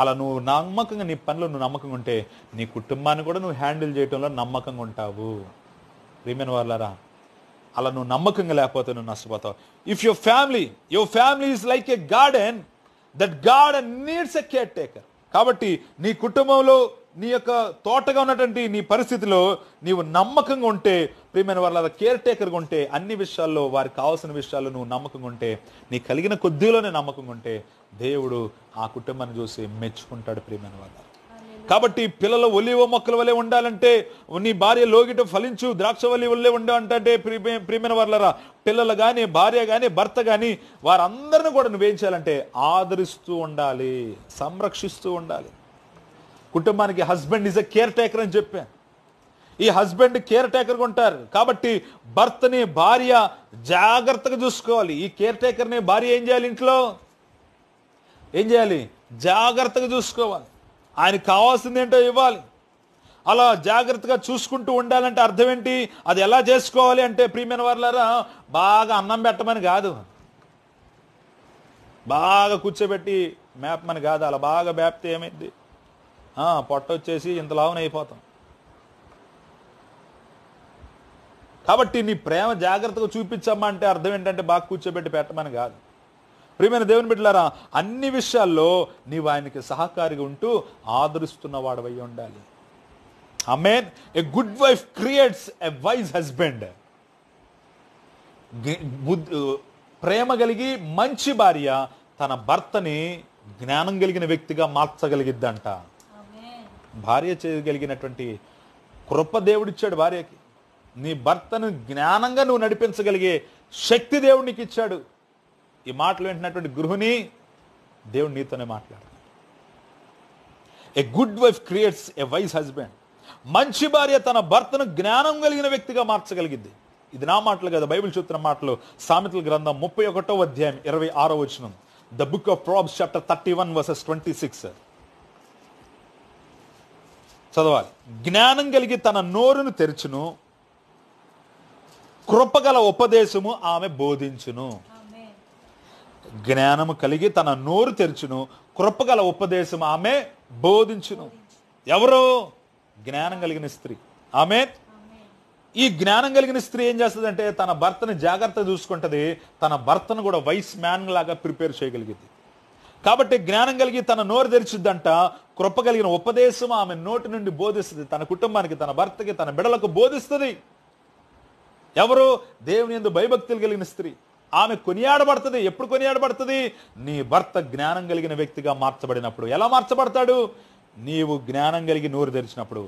అలా నువ్వు నమ్మకంగా నీ పనిలో నువ్వు నమ్మకంగా ఉంటే నీ కుటుంబాన్ని కూడా నువ్వు హ్యాండిల్ చేయడంలో నమ్మకంగా ఉంటావు రీమెన్ వాళ్ళరా అలా నువ్వు నమ్మకంగా లేకపోతే నువ్వు నష్టపోతావు if your family your family is like a garden that garden needs a caretaker కాబట్టి నీ కుటుంబంలో నీ యొక్క తోటగా ఉన్నటువంటి నీ పరిస్థితిలో నీవు నమ్మకంగా ఉంటే ప్రియమైన వాళ్ళ కేర్ టేకర్గా ఉంటే అన్ని విషయాల్లో వారికి కావాల్సిన విషయాల్లో నువ్వు నమ్మకంగా ఉంటే నీ కలిగిన కొద్దిలోనే నమ్మకంగా ఉంటే దేవుడు ఆ కుటుంబాన్ని చూసి మెచ్చుకుంటాడు ప్రియమైన వాళ్ళ కాబట్టి పిల్లలు ఒలివ మొక్కల వలె ఉండాలంటే నీ భార్య లోగిట ఫలించు ద్రాక్ష వల్లి వల్లే ఉండాలంటే ప్రియమైన వాళ్ళరా పిల్లలు కానీ భార్య కానీ భర్త కానీ వారందరిని కూడా నువ్వేం చేయాలంటే ఆదరిస్తూ ఉండాలి సంరక్షిస్తూ ఉండాలి కుటుంబానికి husband is a caretaker అని చెప్పాను ఈ హస్బెండ్ కేర్ టేకర్గా ఉంటారు కాబట్టి భర్తని భార్య జాగ్రత్తగా చూసుకోవాలి ఈ కేర్ టేకర్ని భార్య ఏం చేయాలి ఇంట్లో ఏం చేయాలి జాగ్రత్తగా చూసుకోవాలి ఆయన కావాల్సింది ఏంటో ఇవ్వాలి అలా జాగ్రత్తగా చూసుకుంటూ ఉండాలంటే అర్థం ఏంటి అది ఎలా చేసుకోవాలి అంటే ప్రియమైన వాళ్ళారా బాగా అన్నం పెట్టమని కాదు బాగా కూర్చోబెట్టి మేపమని కాదు అలా బాగా మేపితే ఏమైంది పొట్ట వచ్చేసి ఇంత లావన అయిపోతాం కాబట్టి నీ ప్రేమ జాగ్రత్తగా చూపించమ్మా అంటే అర్థం ఏంటంటే బాగా కూర్చోబెట్టి పెట్టమని కాదు ప్రియమైన దేవుని బిడ్డలారా అన్ని విషయాల్లో నీవు ఆయనకి సహకారిగా ఉంటూ ఆదరిస్తున్న వాడవై ఉండాలి amen a good wife creates a wise husband ప్రేమ కలిగి మంచి భార్య తన భర్తని జ్ఞానం కలిగిన వ్యక్తిగా మార్చగలిగిద్దంట భార్య చేయగలిగినటువంటి కృప దేవుడిచ్చాడు భార్యకి నీ భర్తను జ్ఞానంగా నువ్వు నడిపించగలిగే శక్తి దేవుడికి ఇచ్చాడు ఈ మాటలు వింటున్నటువంటి గృహిణి దేవుడు నీతోనే మాట్లాడు a good wife creates a wise husband మంచి భార్య తన భర్తను జ్ఞానం కలిగిన వ్యక్తిగా మార్చగలిగింది ఇది నా మాటలు కదా బైబిల్ చూస్తున్న మాటలు సామెతల గ్రంథం ముప్పై ఒకటో అధ్యాయం ఇరవై ఆరో వచనం the book of Proverbs chapter thirty one verses twenty six చదవాలి జ్ఞానం కలిగి తన నోరును తెరుచును కృపగల ఉపదేశము ఆమె బోధించును జ్ఞానము కలిగి తన నోరు తెరుచును కృపగల ఉపదేశం ఆమె బోధించును ఎవరు జ్ఞానం కలిగిన స్త్రీ ఆమె ఈ జ్ఞానం కలిగిన స్త్రీ ఏం చేస్తుందంటే తన భర్తను జాగ్రత్త చూసుకుంటుంది తన భర్తను కూడా వైస్ మ్యాన్ లాగా ప్రిపేర్ చేయగలిగింది కాబట్టి జ్ఞానం కలిగి తన నోరు తెరిచిద్దంట కృపగలిగిన కలిగిన ఉపదేశం ఆమె నోటి నుండి బోధిస్తుంది తన కుటుంబానికి తన భర్తకి తన బిడలకు బోధిస్తుంది ఎవరు దేవుని ఎందు భయభక్తులు కలిగిన స్త్రీ ఆమె కొనియాడబడుతుంది ఎప్పుడు కొనియాడబడుతుంది నీ భర్త జ్ఞానం కలిగిన వ్యక్తిగా మార్చబడినప్పుడు ఎలా మార్చబడతాడు నీవు జ్ఞానం కలిగి నోరు తెరిచినప్పుడు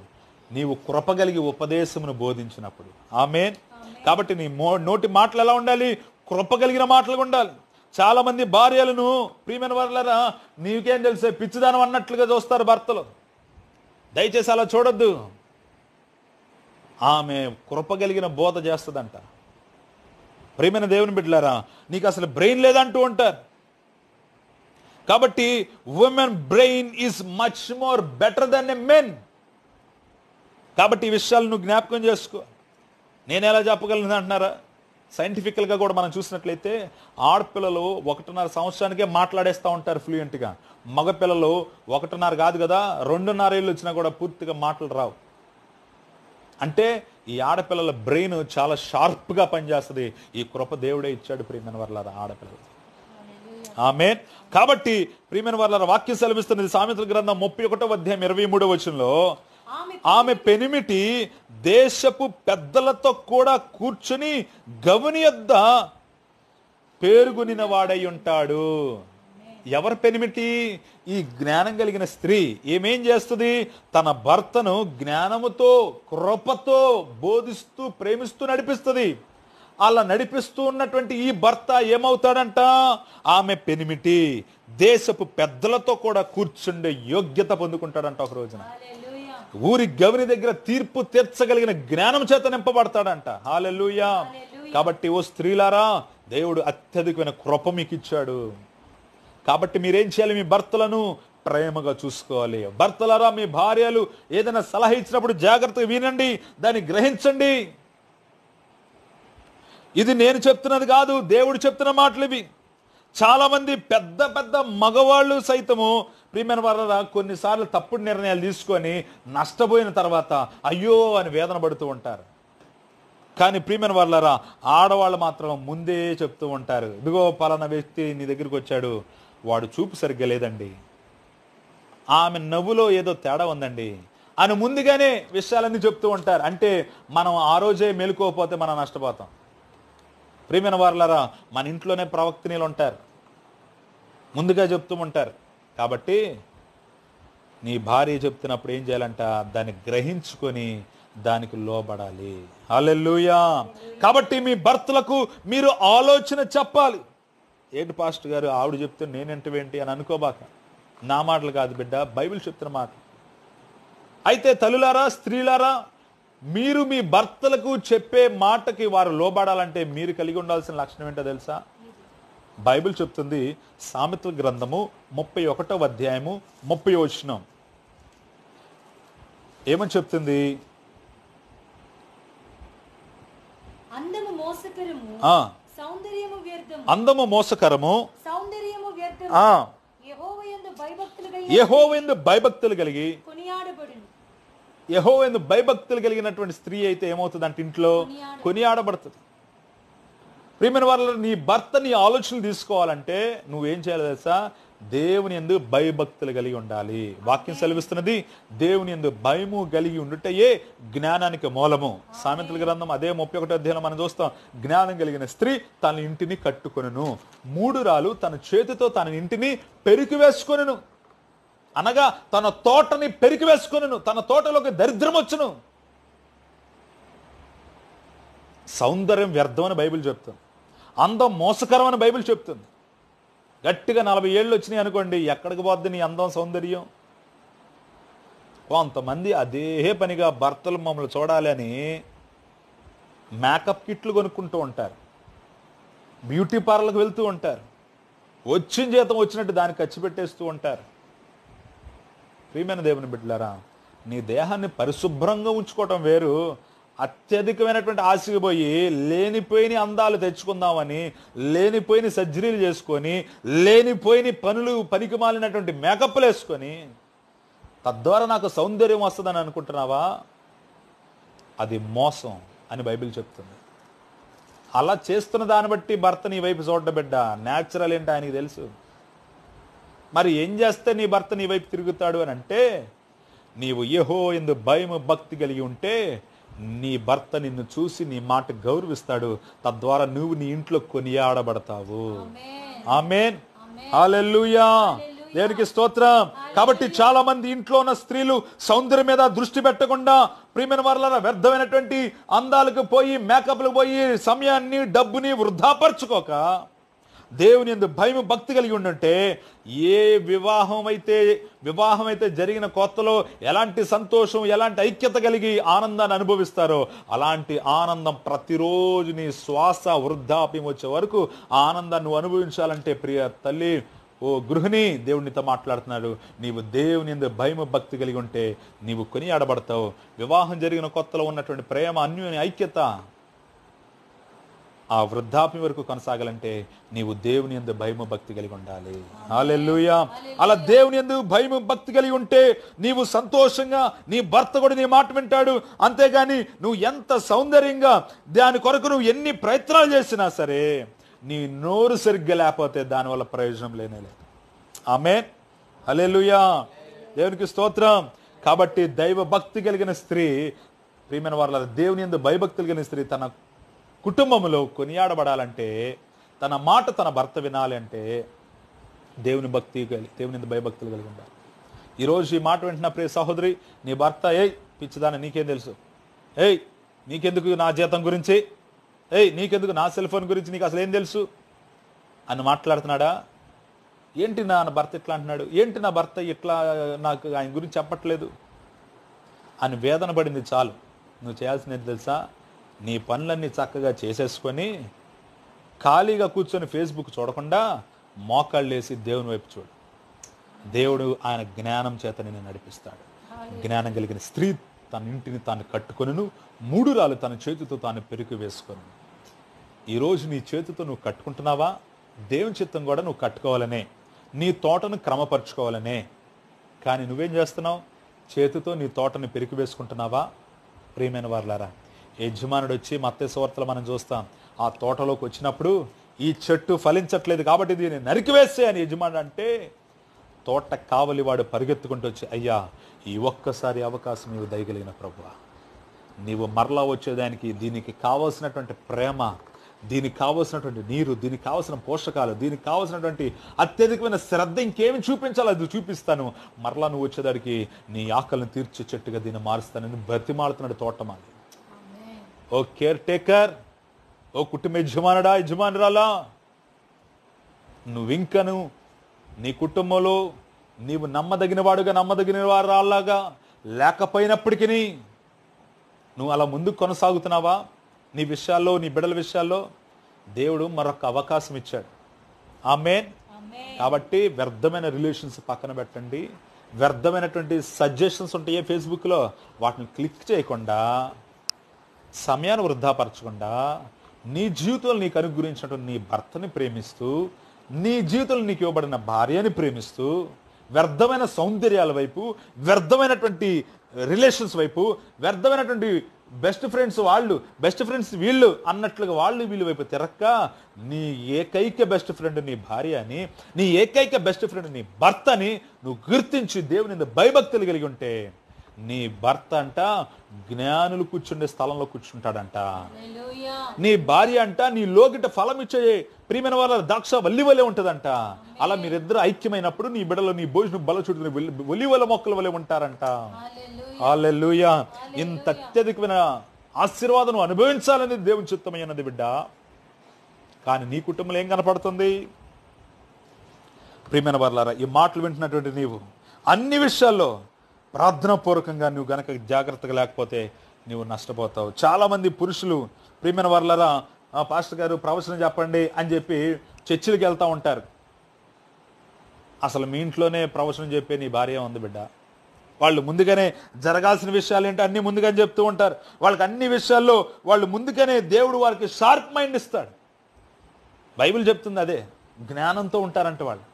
నీవు కృపగలిగి కలిగి ఉపదేశమును బోధించినప్పుడు ఆమె కాబట్టి నీ నోటి మాటలు ఎలా ఉండాలి కృపగలిగిన కలిగిన ఉండాలి చాలా మంది భార్యలను ప్రియమైన వర్లరా నీకేం తెలిసే పిచ్చిదానం అన్నట్లుగా చూస్తారు భర్తలు దయచేసి అలా చూడొద్దు ఆమె కృపగలిగిన బోధ చేస్తుందంట ప్రేమైన దేవుని బిడ్డలారా నీకు అసలు బ్రెయిన్ లేదంటూ ఉంటారు కాబట్టి women brain is much more better then a men కాబట్టి ఈ విషయాలు నువ్వు జ్ఞాపకం చేసుకో నేను ఎలా చెప్పగలను అంటున్నారా సైంటిఫికల్గా కూడా మనం చూసినట్లయితే ఆడపిల్లలు ఒకటిన్నర సంవత్సరానికే మాట్లాడేస్తూ ఉంటారు ఫ్లూయెంట్గా మగపిల్లలు ఒకటిన్నర కాదు కదా రెండున్నర ఏళ్ళు వచ్చినా కూడా పూర్తిగా మాటలు రావు అంటే ఈ ఆడపిల్లల బ్రెయిన్ చాలా షార్ప్గా పనిచేస్తుంది ఈ కృప దేవుడే ఇచ్చాడు ప్రియమైన వర్లారా ఆడపిల్లలు ఆమె కాబట్టి ప్రియమైన వర్ల వాక్యం సెలవిస్తున్నది సామెతల గ్రంథం ముప్పై ఒకటో అధ్యాయం ఇరవై మూడో వచనంలో ఆమె పెనిమిటి దేశపు పెద్దలతో కూడా కూర్చుని గవుని యొద్ద పేరుగునిన వాడై ఉంటాడు ఎవరి పెనిమిటి ఈ జ్ఞానం కలిగిన స్త్రీ ఏమేం చేస్తుంది తన భర్తను జ్ఞానముతో కృపతో బోధిస్తూ ప్రేమిస్తూ నడిపిస్తుంది అలా నడిపిస్తూ ఉన్నటువంటి ఈ భర్త ఏమవుతాడంట ఆమె పెనిమిటి దేశపు పెద్దలతో కూడా కూర్చుండే యోగ్యత పొందుకుంటాడంట ఒక రోజున ఊరి గవని దగ్గర తీర్పు తీర్చగలిగిన జ్ఞానం చేత నింపబడతాడంట హాలెలుయా కాబట్టి ఓ స్త్రీలారా దేవుడు అత్యధికమైన కృప మీకు ఇచ్చాడు కాబట్టి మీరేం చేయాలి మీ భర్తలను ప్రేమగా చూసుకోవాలి భర్తలారా మీ భార్యలు ఏదైనా సలహా ఇచ్చినప్పుడు జాగ్రత్తగా వినండి దాన్ని గ్రహించండి ఇది నేను చెప్తున్నది కాదు దేవుడు చెప్తున్న మాటలు ఇవి చాలామంది పెద్ద పెద్ద మగవాళ్ళు సైతము ప్రియమైన వారు కొన్నిసార్లు తప్పుడు నిర్ణయాలు తీసుకొని నష్టపోయిన తర్వాత అయ్యో అని వేదన పడుతూ ఉంటారు కానీ ప్రియమైన వాళ్ళరా ఆడవాళ్ళు మాత్రం ముందే చెప్తూ ఉంటారు ఇదిగో పలానా వ్యక్తి నీ దగ్గరికి వచ్చాడు వాడు చూపు సరిగ్గా లేదండి ఆమె నవ్వులో ఏదో తేడా ఉందండి అని ముందుగానే విషయాలన్నీ చెప్తూ ఉంటారు అంటే మనం ఆ రోజే మేలుకోకపోతే మనం నష్టపోతాం ప్రియమైన వర్లరా మన ఇంట్లోనే ప్రవక్తనీలు ఉంటారు ముందుగా చెప్తూ ఉంటారు కాబట్టి నీ భార్య చెప్తున్నప్పుడు ఏం చేయాలంట దాన్ని గ్రహించుకొని దానికి లోబడాలి అలెల్లుయా కాబట్టి మీ భర్తలకు మీరు ఆలోచన చెప్పాలి ఏంటి పాస్ట్ గారు ఆవిడ చెప్తే నేనంటవేంటి అని అనుకోబాక నా మాటలు కాదు బిడ్డ బైబిల్ చెప్తున్న మాట అయితే తల్లులారా స్త్రీలారా మీరు మీ భర్తలకు చెప్పే మాటకి వారు లోబడాలంటే మీరు కలిగి ఉండాల్సిన లక్షణం ఏంటో తెలుసా బైబిల్ చెప్తుంది సామెతల గ్రంథము ముప్పై ఒకటో అధ్యాయము ముప్పై వచ్చిన ఏమని చెప్తుంది అందము మోసకరము సౌందర్యము భయభక్తులు కలిగి యహోవెందు భయభక్తులు కలిగినటువంటి స్త్రీ అయితే ఏమవుతుంది అంటే ఇంట్లో కొనియాడబడుతుంది ప్రియమైన వాళ్ళ నీ భర్త నీ ఆలోచనలు తీసుకోవాలంటే నువ్వేం చేయాలి తెలుసా దేవుని ఎందు భయభక్తులు కలిగి ఉండాలి వాక్యం సెలవిస్తున్నది దేవుని ఎందు భయము కలిగి ఉండుటయే జ్ఞానానికి మూలము సామెతల గ్రంథం అదే ముప్పై ఒకటి అధ్యయనం మనం చూస్తాం జ్ఞానం కలిగిన స్త్రీ తన ఇంటిని కట్టుకొనను మూడు రాలు తన చేతితో తన ఇంటిని వేసుకొనను అనగా తన తోటని పెరికి వేసుకొనను తన తోటలోకి దరిద్రం వచ్చును సౌందర్యం వ్యర్థమని బైబిల్ చెప్తాం అందం మోసకరం అని బైబిల్ చెప్తుంది గట్టిగా నలభై ఏళ్ళు వచ్చినాయి అనుకోండి ఎక్కడికి పోద్ది నీ అందం సౌందర్యం కొంతమంది అదే పనిగా భర్తలు మమ్మల్ని చూడాలని మేకప్ కిట్లు కొనుక్కుంటూ ఉంటారు బ్యూటీ పార్లర్కి వెళ్తూ ఉంటారు వచ్చిన జీతం వచ్చినట్టు దాన్ని ఖర్చు పెట్టేస్తూ ఉంటారు ప్రియమైన దేవుని బిడ్డలారా నీ దేహాన్ని పరిశుభ్రంగా ఉంచుకోవటం వేరు అత్యధికమైనటువంటి ఆశకి పోయి లేనిపోయిన అందాలు తెచ్చుకుందామని లేనిపోయిన సర్జరీలు చేసుకొని లేనిపోయిన పనులు పనికి మాలినటువంటి మేకప్లు వేసుకొని తద్వారా నాకు సౌందర్యం వస్తుందని అనుకుంటున్నావా అది మోసం అని బైబిల్ చెప్తుంది అలా చేస్తున్న దాన్ని బట్టి భర్త నీ వైపు చూడ్డ బిడ్డ న్యాచురల్ ఏంటి ఆయనకి తెలుసు మరి ఏం చేస్తే నీ భర్త నీ వైపు తిరుగుతాడు అని అంటే నీవు ఏహో ఎందు భయము భక్తి కలిగి ఉంటే నీ భర్త నిన్ను చూసి నీ మాట గౌరవిస్తాడు తద్వారా నువ్వు నీ ఇంట్లో కొనియాడబడతావు ఆమెన్ హాలెల్లుయా దేనికి స్తోత్రం కాబట్టి చాలా మంది ఇంట్లో ఉన్న స్త్రీలు సౌందర్యం మీద దృష్టి పెట్టకుండా ప్రియమైన వారుల వ్యర్థమైనటువంటి అందాలకు పోయి మేకప్లకు పోయి సమయాన్ని డబ్బుని వృద్ధాపరచుకోక దేవుని ఎందు భయం భక్తి కలిగి ఉండుంటే ఏ వివాహం అయితే వివాహం అయితే జరిగిన కొత్తలో ఎలాంటి సంతోషం ఎలాంటి ఐక్యత కలిగి ఆనందాన్ని అనుభవిస్తారో అలాంటి ఆనందం ప్రతిరోజు నీ శ్వాస వృద్ధాప్యం వచ్చే వరకు ఆనందాన్ని అనుభవించాలంటే ప్రియ తల్లి ఓ గృహిణి దేవునితో మాట్లాడుతున్నాడు నీవు దేవుని ఎందు భయం భక్తి కలిగి ఉంటే నీవు కొని ఆడబడతావు వివాహం జరిగిన కొత్తలో ఉన్నటువంటి ప్రేమ అన్యోని ఐక్యత ఆ వృద్ధాప్యం వరకు కొనసాగాలంటే నీవు దేవుని ఎందు భయము భక్తి కలిగి ఉండాలి హాలెల్లుయా అలా దేవుని ఎందు భయము భక్తి కలిగి ఉంటే నీవు సంతోషంగా నీ భర్త కూడా నీ మాట వింటాడు అంతేగాని నువ్వు ఎంత సౌందర్యంగా దాని కొరకు నువ్వు ఎన్ని ప్రయత్నాలు చేసినా సరే నీ నోరు సరిగ్గా లేకపోతే దానివల్ల ప్రయోజనం లేనే లేదు ఆమె హలెలుయా దేవునికి స్తోత్రం కాబట్టి దైవ భక్తి కలిగిన స్త్రీ ప్రియమైన వారు దేవుని ఎందు భయభక్తులు కలిగిన స్త్రీ తన కుటుంబంలో కొనియాడబడాలంటే తన మాట తన భర్త వినాలి అంటే దేవుని భక్తి కలిగి దేవుని భయభక్తులు కలిగి ఉండాలి ఈరోజు ఈ మాట వింటున్న ప్రియ సహోదరి నీ భర్త ఏయ్ పిచ్చిదాన్ని నీకేం తెలుసు ఏయ్ నీకెందుకు నా జీతం గురించి ఏయ్ నీకెందుకు నా సెల్ ఫోన్ గురించి నీకు అసలు ఏం తెలుసు అని మాట్లాడుతున్నాడా ఏంటి నా భర్త ఇట్లా అంటున్నాడు ఏంటి నా భర్త ఇట్లా నాకు ఆయన గురించి చెప్పట్లేదు అని వేదన పడింది చాలు నువ్వు చేయాల్సినది తెలుసా నీ పనులన్నీ చక్కగా చేసేసుకొని ఖాళీగా కూర్చొని ఫేస్బుక్ చూడకుండా మోకాళ్ళేసి దేవుని వైపు చూడు దేవుడు ఆయన జ్ఞానం చేత నేను నడిపిస్తాడు జ్ఞానం కలిగిన స్త్రీ తన ఇంటిని తాను కట్టుకొను మూడు రాళ్ళు తన చేతితో తాను పెరుగు వేసుకొని ఈరోజు నీ చేతితో నువ్వు కట్టుకుంటున్నావా దేవుని చిత్తం కూడా నువ్వు కట్టుకోవాలనే నీ తోటను క్రమపరుచుకోవాలనే కానీ నువ్వేం చేస్తున్నావు చేతితో నీ తోటని పెరిగి వేసుకుంటున్నావా ప్రియమైన వారులారా యజమానుడు వచ్చి మత్స్యవార్తలు మనం చూస్తాం ఆ తోటలోకి వచ్చినప్పుడు ఈ చెట్టు ఫలించట్లేదు కాబట్టి దీన్ని నరికివేస్తే అని యజమానుడు అంటే తోట కావలివాడు పరిగెత్తుకుంటూ వచ్చి అయ్యా ఈ ఒక్కసారి అవకాశం నీవు దయగలిగిన ప్రభు నీవు మరలా వచ్చేదానికి దీనికి కావలసినటువంటి ప్రేమ దీనికి కావలసినటువంటి నీరు దీనికి కావాల్సిన పోషకాలు దీనికి కావలసినటువంటి అత్యధికమైన శ్రద్ధ ఇంకేమి చూపించాలో అది చూపిస్తాను మరలా నువ్వు వచ్చేదానికి నీ ఆకలిని తీర్చే చెట్టుగా దీన్ని మారుస్తానని బతిమాలుతున్నాడు తోటమాలి ఓ కేర్ టేకర్ ఓ కుటుంబ యజమానుడా యజమానురాలా నువ్వింకను నీ కుటుంబంలో నీవు నమ్మదగిన వాడుగా నమ్మదగిన వారాలాగా లేకపోయినప్పటికీ నువ్వు అలా ముందుకు కొనసాగుతున్నావా నీ విషయాల్లో నీ బిడల విషయాల్లో దేవుడు మరొక అవకాశం ఇచ్చాడు ఆమెన్ కాబట్టి వ్యర్థమైన రిలేషన్స్ పక్కన పెట్టండి వ్యర్థమైనటువంటి సజెషన్స్ ఉంటాయి ఫేస్బుక్లో వాటిని క్లిక్ చేయకుండా సమయాన్ని వృద్ధాపరచకుండా నీ జీవితంలో నీకు అనుగురించినటువంటి నీ భర్తని ప్రేమిస్తూ నీ జీవితంలో నీకు ఇవ్వబడిన భార్యని ప్రేమిస్తూ వ్యర్థమైన సౌందర్యాల వైపు వ్యర్థమైనటువంటి రిలేషన్స్ వైపు వ్యర్థమైనటువంటి బెస్ట్ ఫ్రెండ్స్ వాళ్ళు బెస్ట్ ఫ్రెండ్స్ వీళ్ళు అన్నట్లుగా వాళ్ళు వీళ్ళు వైపు తిరక్క నీ ఏకైక బెస్ట్ ఫ్రెండ్ నీ భార్య అని నీ ఏకైక బెస్ట్ ఫ్రెండ్ నీ భర్త అని నువ్వు గుర్తించి దేవుని భయభక్తులు కలిగి ఉంటే నీ భర్త అంట జ్ఞానులు కూర్చుండే స్థలంలో కూర్చుంటాడంట నీ భార్య అంట నీ లోకిట ఫలం ఇచ్చే ప్రియమైన వాళ్ళ ద్రాక్ష వల్లివలే ఉంటుందంట అలా మీరిద్దరు ఐక్యమైనప్పుడు నీ బిడలో నీ భోజనం బల చుట్టుకుని ఒలివల మొక్కల వలె ఉంటారంట ఆ ఇంత అత్యధికమైన ఆశీర్వాదం అనుభవించాలనేది దేవుని చిత్తమైనది బిడ్డ కానీ నీ కుటుంబంలో ఏం కనపడుతుంది ప్రియమైన వర్లారా ఈ మాటలు వింటున్నటువంటి నీవు అన్ని విషయాల్లో ప్రార్థనాపూర్వకంగా నువ్వు గనక జాగ్రత్తగా లేకపోతే నువ్వు నష్టపోతావు చాలామంది పురుషులు ప్రియమైన వర్లరా పాస్టర్ గారు ప్రవచనం చెప్పండి అని చెప్పి చర్చిలకు వెళ్తూ ఉంటారు అసలు మీ ఇంట్లోనే ప్రవచనం చెప్పే నీ భార్య ఉంది బిడ్డ వాళ్ళు ముందుగానే జరగాల్సిన విషయాలు ఏంటో అన్నీ ముందుగానే చెప్తూ ఉంటారు వాళ్ళకి అన్ని విషయాల్లో వాళ్ళు ముందుగానే దేవుడు వారికి షార్ప్ మైండ్ ఇస్తాడు బైబిల్ చెప్తుంది అదే జ్ఞానంతో ఉంటారంట వాళ్ళు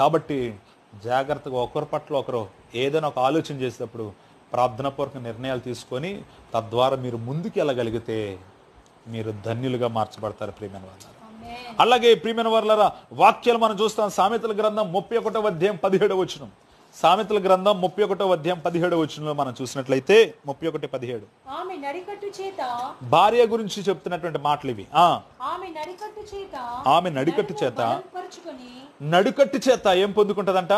కాబట్టి జాగ్రత్తగా ఒకరి పట్ల ఒకరు ఏదైనా ఒక ఆలోచన చేసేటప్పుడు ప్రార్థనాపూర్వక నిర్ణయాలు తీసుకొని తద్వారా మీరు ముందుకు వెళ్ళగలిగితే మీరు ధన్యులుగా మార్చబడతారు ప్రియమైన వాళ్ళారా అలాగే ప్రియమైన వాళ్ళారా వాక్యాలు మనం చూస్తాం సామెతల గ్రంథం ముప్పై ఒకటో అధ్యాయం పదిహేడు వచనం సామెతల గ్రంథం ముప్పై ఒకటో అధ్యాయం పదిహేడు వచనంలో మనం చూసినట్లయితే ముప్పై ఒకటి పదిహేడు భార్య గురించి చెప్తున్నటువంటి మాటలు ఇవి ఆమె నడికట్టు చేత నడుకట్టు చేత ఏం పొందుకుంటదంట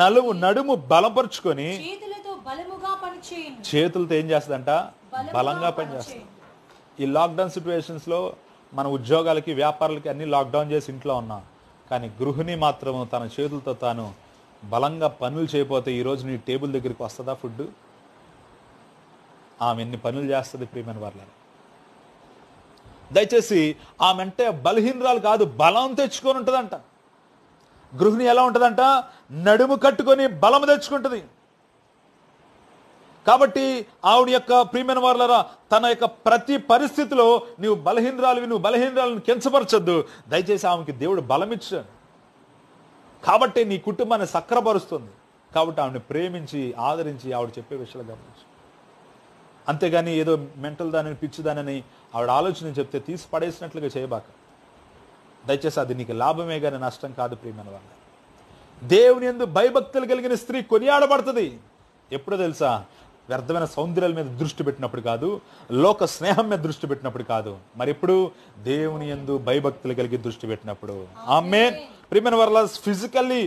నలుము నడుము బలపరుచుకొని చేతులతో ఏం చేస్తుందంట బలంగా పనిచేస్తుంది ఈ లాక్డౌన్ సిచ్యువేషన్స్ లో మన ఉద్యోగాలకి వ్యాపారాలకి అన్ని లాక్డౌన్ చేసి ఇంట్లో ఉన్నాం కానీ గృహిణి మాత్రము తన చేతులతో తాను బలంగా పనులు చేయబోతే ఈరోజు నీ టేబుల్ దగ్గరికి వస్తుందా ఫుడ్ ఆమె ఎన్ని పనులు చేస్తుంది ప్రియమైన వాళ్ళని దయచేసి ఆమె అంటే బలహీనరాలు కాదు బలం తెచ్చుకొని ఉంటుందంట గృహిణి ఎలా ఉంటుందంట నడుము కట్టుకొని బలం తెచ్చుకుంటుంది కాబట్టి ఆవిడ యొక్క ప్రియమైన వారులరా తన యొక్క ప్రతి పరిస్థితిలో నువ్వు బలహీనరాలివి నువ్వు బలహీనరాలను కించపరచొద్దు దయచేసి ఆమెకి దేవుడు బలమిచ్చాడు కాబట్టి నీ కుటుంబాన్ని సక్రపరుస్తుంది కాబట్టి ఆవిడని ప్రేమించి ఆదరించి ఆవిడ చెప్పే విషయాలు గమనించు అంతేగాని ఏదో మెంటల్ దానిని పిచ్చిదానని ఆవిడ ఆలోచన చెప్తే తీసి పడేసినట్లుగా చేయబాక దయచేసి అది నీకు లాభమే కానీ నష్టం కాదు ప్రియమైన వాళ్ళ దేవుని ఎందు భయభక్తులు కలిగిన స్త్రీ కొనియాడబడుతుంది ఎప్పుడో తెలుసా వ్యర్థమైన సౌందర్యాల మీద దృష్టి పెట్టినప్పుడు కాదు లోక స్నేహం మీద దృష్టి పెట్టినప్పుడు కాదు మరి ఇప్పుడు దేవుని ఎందు భయభక్తులు కలిగి దృష్టి పెట్టినప్పుడు ఆ మెయిన్ ప్రిమెన్ ఫిజికల్లీ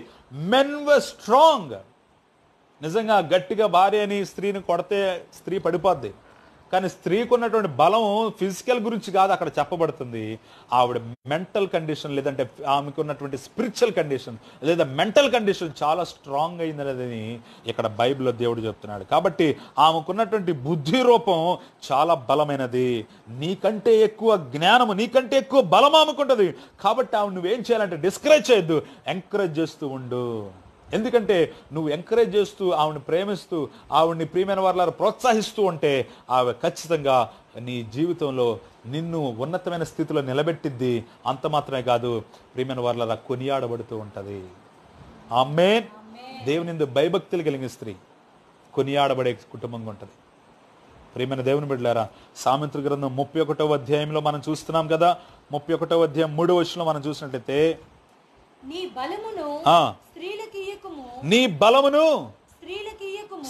మెన్ వర్ స్ట్రాంగ్ నిజంగా గట్టిగా భార్య అని స్త్రీని కొడితే స్త్రీ పడిపోద్ది కానీ స్త్రీకు ఉన్నటువంటి బలం ఫిజికల్ గురించి కాదు అక్కడ చెప్పబడుతుంది ఆవిడ మెంటల్ కండిషన్ లేదంటే ఆమెకు ఉన్నటువంటి స్పిరిచువల్ కండిషన్ లేదా మెంటల్ కండిషన్ చాలా స్ట్రాంగ్ అయిందనేదని ఇక్కడ బైబిల్లో దేవుడు చెప్తున్నాడు కాబట్టి ఆమెకున్నటువంటి బుద్ధి రూపం చాలా బలమైనది నీకంటే ఎక్కువ జ్ఞానము నీకంటే ఎక్కువ బలం ఆమెకుంటుంది కాబట్టి ఆమె నువ్వేం చేయాలంటే డిస్కరేజ్ చేయొద్దు ఎంకరేజ్ చేస్తూ ఉండు ఎందుకంటే నువ్వు ఎంకరేజ్ చేస్తూ ఆవిడని ప్రేమిస్తూ ఆవిడని ప్రియమైన వారిలాగా ప్రోత్సహిస్తూ ఉంటే ఆమె ఖచ్చితంగా నీ జీవితంలో నిన్ను ఉన్నతమైన స్థితిలో నిలబెట్టిద్ది అంత మాత్రమే కాదు ప్రియమైన వారిలాగా కొనియాడబడుతూ ఉంటుంది ఆమె దేవునిందు భయభక్తులు కలిగిన స్త్రీ కొనియాడబడే కుటుంబంగా ఉంటుంది ప్రియమైన దేవుని బిడ్డలారా సామంత్రి గ్రంథం ముప్పై ఒకటో అధ్యాయంలో మనం చూస్తున్నాం కదా ముప్పై ఒకటో అధ్యాయం మూడో వచ్చిన మనం చూసినట్లయితే నీ బలమును స్త్రీలకు ఇయ్యకుము నీ బలమును ఇయ్యకుము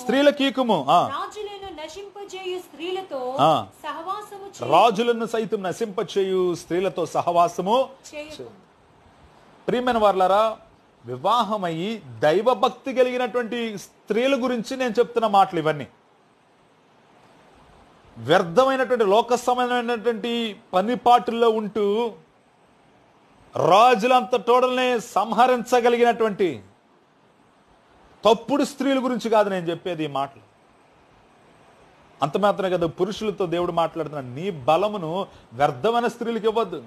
ఇయ్యకుము రాజులను నశింపజేయు స్త్రీలతో సహవాసము రాజులను సైతం నశింపచేయు స్త్రీలతో సహవాసము ప్రియమైన వార్లారా వివాహమయ్యి దైవభక్తి కలిగినటువంటి స్త్రీల గురించి నేను చెప్తున్న మాటలు ఇవన్నీ వ్యర్థమైనటువంటి లోకసమైనటువంటి పనిపాటుల్లో ఉంటూ రాజులంత తోడల్నే సంహరించగలిగినటువంటి తప్పుడు స్త్రీల గురించి కాదు నేను చెప్పేది ఈ మాటలు అంత మాత్రమే కదా పురుషులతో దేవుడు మాట్లాడుతున్నాడు నీ బలమును వ్యర్థమైన స్త్రీలకు ఇవ్వద్దు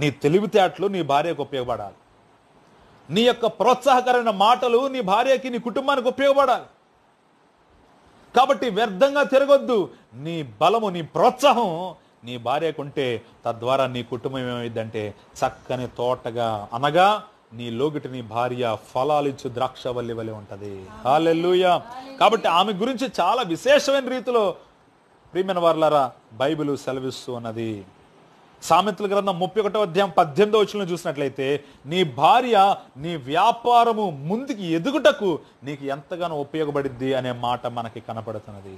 నీ తెలివితేటలు నీ భార్యకు ఉపయోగపడాలి నీ యొక్క ప్రోత్సాహకరమైన మాటలు నీ భార్యకి నీ కుటుంబానికి ఉపయోగపడాలి కాబట్టి వ్యర్థంగా తిరగొద్దు నీ బలము నీ ప్రోత్సాహం నీ భార్య కొంటే తద్వారా నీ కుటుంబం ఏమైందంటే చక్కని తోటగా అనగా నీ లోగిటి నీ భార్య ఫలాలిచ్చు ద్రాక్ష వల్లి వలె ఉంటుంది హాలెల్లుయా కాబట్టి ఆమె గురించి చాలా విశేషమైన రీతిలో ప్రియమైన వర్లారా బైబిల్ సెలవిస్తూ ఉన్నది సామెతల గ్రంథం ముప్పై ఒకటో అధ్యాయం పద్దెనిమిదో వచ్చిన చూసినట్లయితే నీ భార్య నీ వ్యాపారము ముందుకు ఎదుగుటకు నీకు ఎంతగానో ఉపయోగపడిద్ది అనే మాట మనకి కనపడుతున్నది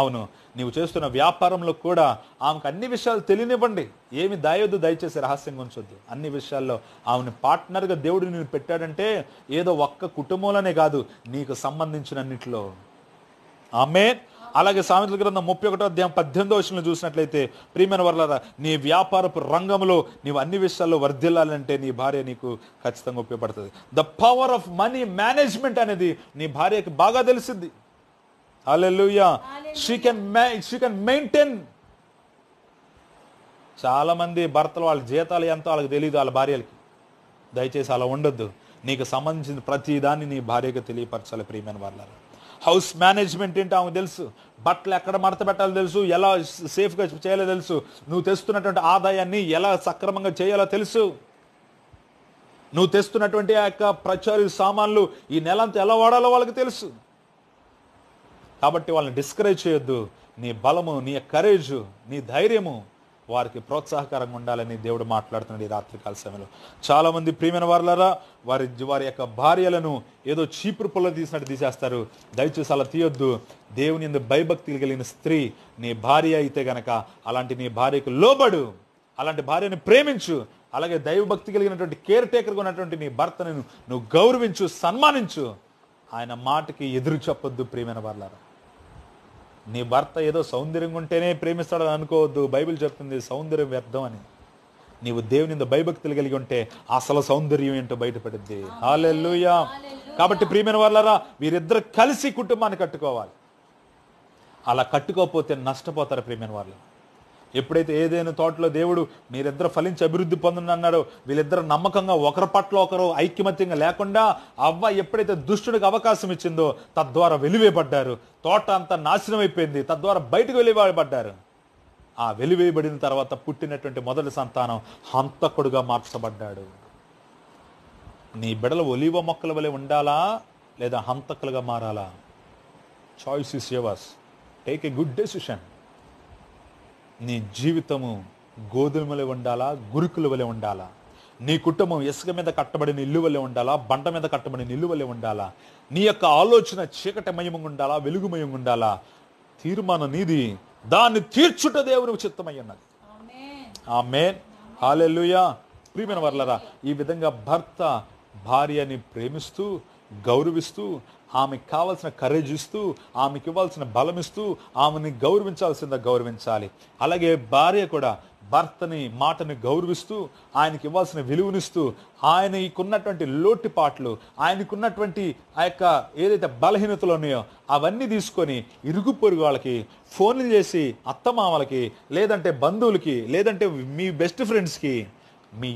అవును నీవు చేస్తున్న వ్యాపారంలో కూడా ఆమెకు అన్ని విషయాలు తెలియనివ్వండి ఏమి దాయొద్దు దయచేసి రహస్యంగా ఉంచొద్దు అన్ని విషయాల్లో ఆమెను పార్ట్నర్గా దేవుడు నేను పెట్టాడంటే ఏదో ఒక్క కుటుంబంలోనే కాదు నీకు సంబంధించిన అన్నింటిలో ఆమె అలాగే సామెతల గ్రంథం ముప్పై ఒకటో అధ్యాయం పద్దెనిమిదో విషయంలో చూసినట్లయితే ప్రీమియర్ వర్లరా నీ వ్యాపారపు రంగంలో నీవు అన్ని విషయాల్లో వర్ధిల్లాలంటే నీ భార్య నీకు ఖచ్చితంగా ఉపయోగపడుతుంది the power of money management అనేది నీ భార్యకి బాగా తెలిసింది Hallelujah. She can she can maintain చాలా మంది భర్తలు వాళ్ళ జీతాలు ఎంతో వాళ్ళకి తెలియదు వాళ్ళ భార్యలకి దయచేసి అలా ఉండొద్దు నీకు సంబంధించిన ప్రతి దాన్ని నీ భార్యకు తెలియపరచాలి ప్రియమైన వాళ్ళ హౌస్ మేనేజ్మెంట్ ఏంటో ఆమెకు తెలుసు బట్టలు ఎక్కడ మడత పెట్టాలో తెలుసు ఎలా సేఫ్గా చేయాలో తెలుసు నువ్వు తెస్తున్నటువంటి ఆదాయాన్ని ఎలా సక్రమంగా చేయాలో తెలుసు నువ్వు తెస్తున్నటువంటి ఆ యొక్క ప్రచార సామాన్లు ఈ నెలంతా ఎలా వాడాలో వాళ్ళకి తెలుసు కాబట్టి వాళ్ళని డిస్కరేజ్ చేయొద్దు నీ బలము నీ కరేజు నీ ధైర్యము వారికి ప్రోత్సాహకరంగా ఉండాలని దేవుడు మాట్లాడుతున్నాడు ఈ రాత్రికాల సమయంలో చాలామంది ప్రియమైన వారులరా వారి వారి యొక్క భార్యలను ఏదో చీపురు పుల్ల తీసినట్టు తీసేస్తారు దయచేసి అలా తీయొద్దు దేవుని ఎందుకు భయభక్తి కలిగిన స్త్రీ నీ భార్య అయితే గనక అలాంటి నీ భార్యకు లోబడు అలాంటి భార్యని ప్రేమించు అలాగే దైవభక్తి కలిగినటువంటి కేర్ టేకర్గా ఉన్నటువంటి నీ భర్తను నువ్వు గౌరవించు సన్మానించు ఆయన మాటకి ఎదురు చెప్పొద్దు ప్రియమైన వాళ్ళారా నీ భర్త ఏదో సౌందర్యంగా ఉంటేనే ప్రేమిస్తాడని అనుకోవద్దు బైబిల్ చెప్తుంది సౌందర్యం వ్యర్థం అని నీవు దేవుని భయభక్తులు కలిగి ఉంటే అసలు సౌందర్యం ఏంటో బయటపడుద్ది హాలెల్లుయా కాబట్టి ప్రియమైన వాళ్ళరా వీరిద్దరు కలిసి కుటుంబాన్ని కట్టుకోవాలి అలా కట్టుకోకపోతే నష్టపోతారు ప్రియమైన వాళ్ళు ఎప్పుడైతే ఏదైనా తోటలో దేవుడు మీరిద్దరు ఫలించి అభివృద్ధి పొందండి అన్నాడు వీళ్ళిద్దరు నమ్మకంగా ఒకరి పట్ల ఒకరు ఐక్యమత్యంగా లేకుండా అవ్వ ఎప్పుడైతే దుష్టుడికి అవకాశం ఇచ్చిందో తద్వారా వెలివేయబడ్డారు తోట అంతా నాశనం అయిపోయింది తద్వారా బయటకు వెలివేయబడ్డారు ఆ వెలివేయబడిన తర్వాత పుట్టినటువంటి మొదటి సంతానం హంతకుడుగా మార్చబడ్డాడు నీ బిడలు ఒలివ మొక్కల వలె ఉండాలా లేదా హంతకులుగా మారాలా choice is yours take a good decision నీ జీవితము గోధుమ వలె ఉండాలా గురుకుల వలె ఉండాలా నీ కుటుంబం ఇసుక మీద కట్టబడిన ఇల్లు వలె ఉండాలా బండ మీద కట్టబడిన ఇల్లు వలె ఉండాలా నీ యొక్క ఆలోచన చీకటమయంగా ఉండాలా వెలుగుమయంగా ఉండాలా తీర్మానం నీది దాన్ని తీర్చుట దేవుని చిత్తమై ఉన్నది ఆమె హాలెలుయా ప్రియమైన వర్లరా ఈ విధంగా భర్త భార్యని ప్రేమిస్తూ గౌరవిస్తూ ఆమెకు కావాల్సిన కరేజ్ ఇస్తూ ఆమెకి ఇవ్వాల్సిన బలం ఇస్తూ ఆమెని గౌరవించాల్సిందా గౌరవించాలి అలాగే భార్య కూడా భర్తని మాటని గౌరవిస్తూ ఆయనకి ఇవ్వాల్సిన విలువనిస్తూ ఆయనకున్నటువంటి లోటుపాట్లు ఆయనకున్నటువంటి ఆ యొక్క ఏదైతే బలహీనతలు ఉన్నాయో అవన్నీ తీసుకొని ఇరుగు పొరుగు వాళ్ళకి ఫోన్లు చేసి అత్తమామలకి లేదంటే బంధువులకి లేదంటే మీ బెస్ట్ ఫ్రెండ్స్కి మీ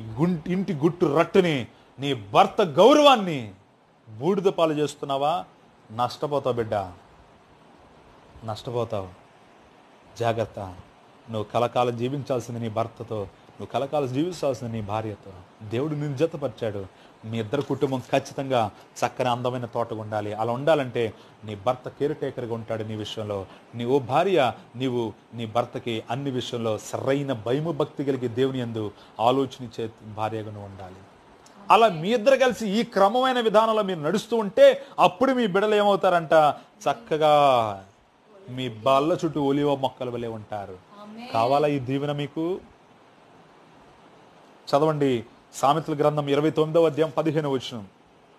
ఇంటి గుట్టు రట్టుని నీ భర్త గౌరవాన్ని బూడిద పాలు చేస్తున్నావా నష్టపోతావు బిడ్డ నష్టపోతావు జాగ్రత్త నువ్వు కలకాలం జీవించాల్సింది నీ భర్తతో నువ్వు కలకాలం జీవించాల్సింది నీ భార్యతో దేవుడు నిన్ను జతపరిచాడు మీ ఇద్దరు కుటుంబం ఖచ్చితంగా చక్కని అందమైన తోటగా ఉండాలి అలా ఉండాలంటే నీ భర్త కేర్ టేకర్గా ఉంటాడు నీ విషయంలో నీ ఓ భార్య నీవు నీ భర్తకి అన్ని విషయంలో సరైన భయము భక్తి కలిగి దేవుని ఎందు చే భార్యగా ఉండాలి అలా మీ ఇద్దరు కలిసి ఈ క్రమమైన విధానంలో మీరు నడుస్తూ ఉంటే అప్పుడు మీ బిడ్డలు ఏమవుతారంట చక్కగా మీ బాల్ల చుట్టూ ఒలివ మొక్కల వలె ఉంటారు కావాలా ఈ దీవెన మీకు చదవండి సామెతల గ్రంథం ఇరవై తొమ్మిదవ అధ్యాయం పదిహేను వచ్చిన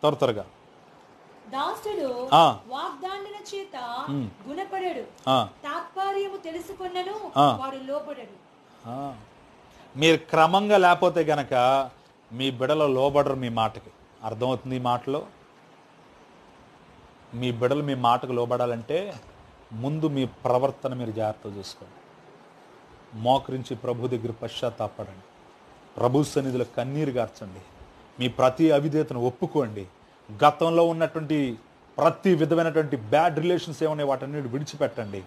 త్వర త్వరగా దాసుడు వాగ్దానుల చేత గుణపడడు తాత్పర్యము తెలుసుకున్నను వారు లోపడడు మీరు క్రమంగా లేకపోతే గనక మీ బిడలు లోబడరు మీ మాటకి అర్థమవుతుంది ఈ మాటలో మీ బిడలు మీ మాటకు లోబడాలంటే ముందు మీ ప్రవర్తన మీరు జాగ్రత్త చూసుకోండి మోకరించి ప్రభు దగ్గర పశ్చాత్తాపడండి ప్రభు సన్నిధిలో కన్నీరు గార్చండి మీ ప్రతి అవిధేతను ఒప్పుకోండి గతంలో ఉన్నటువంటి ప్రతి విధమైనటువంటి బ్యాడ్ రిలేషన్స్ ఏమన్నాయి వాటన్నిటి విడిచిపెట్టండి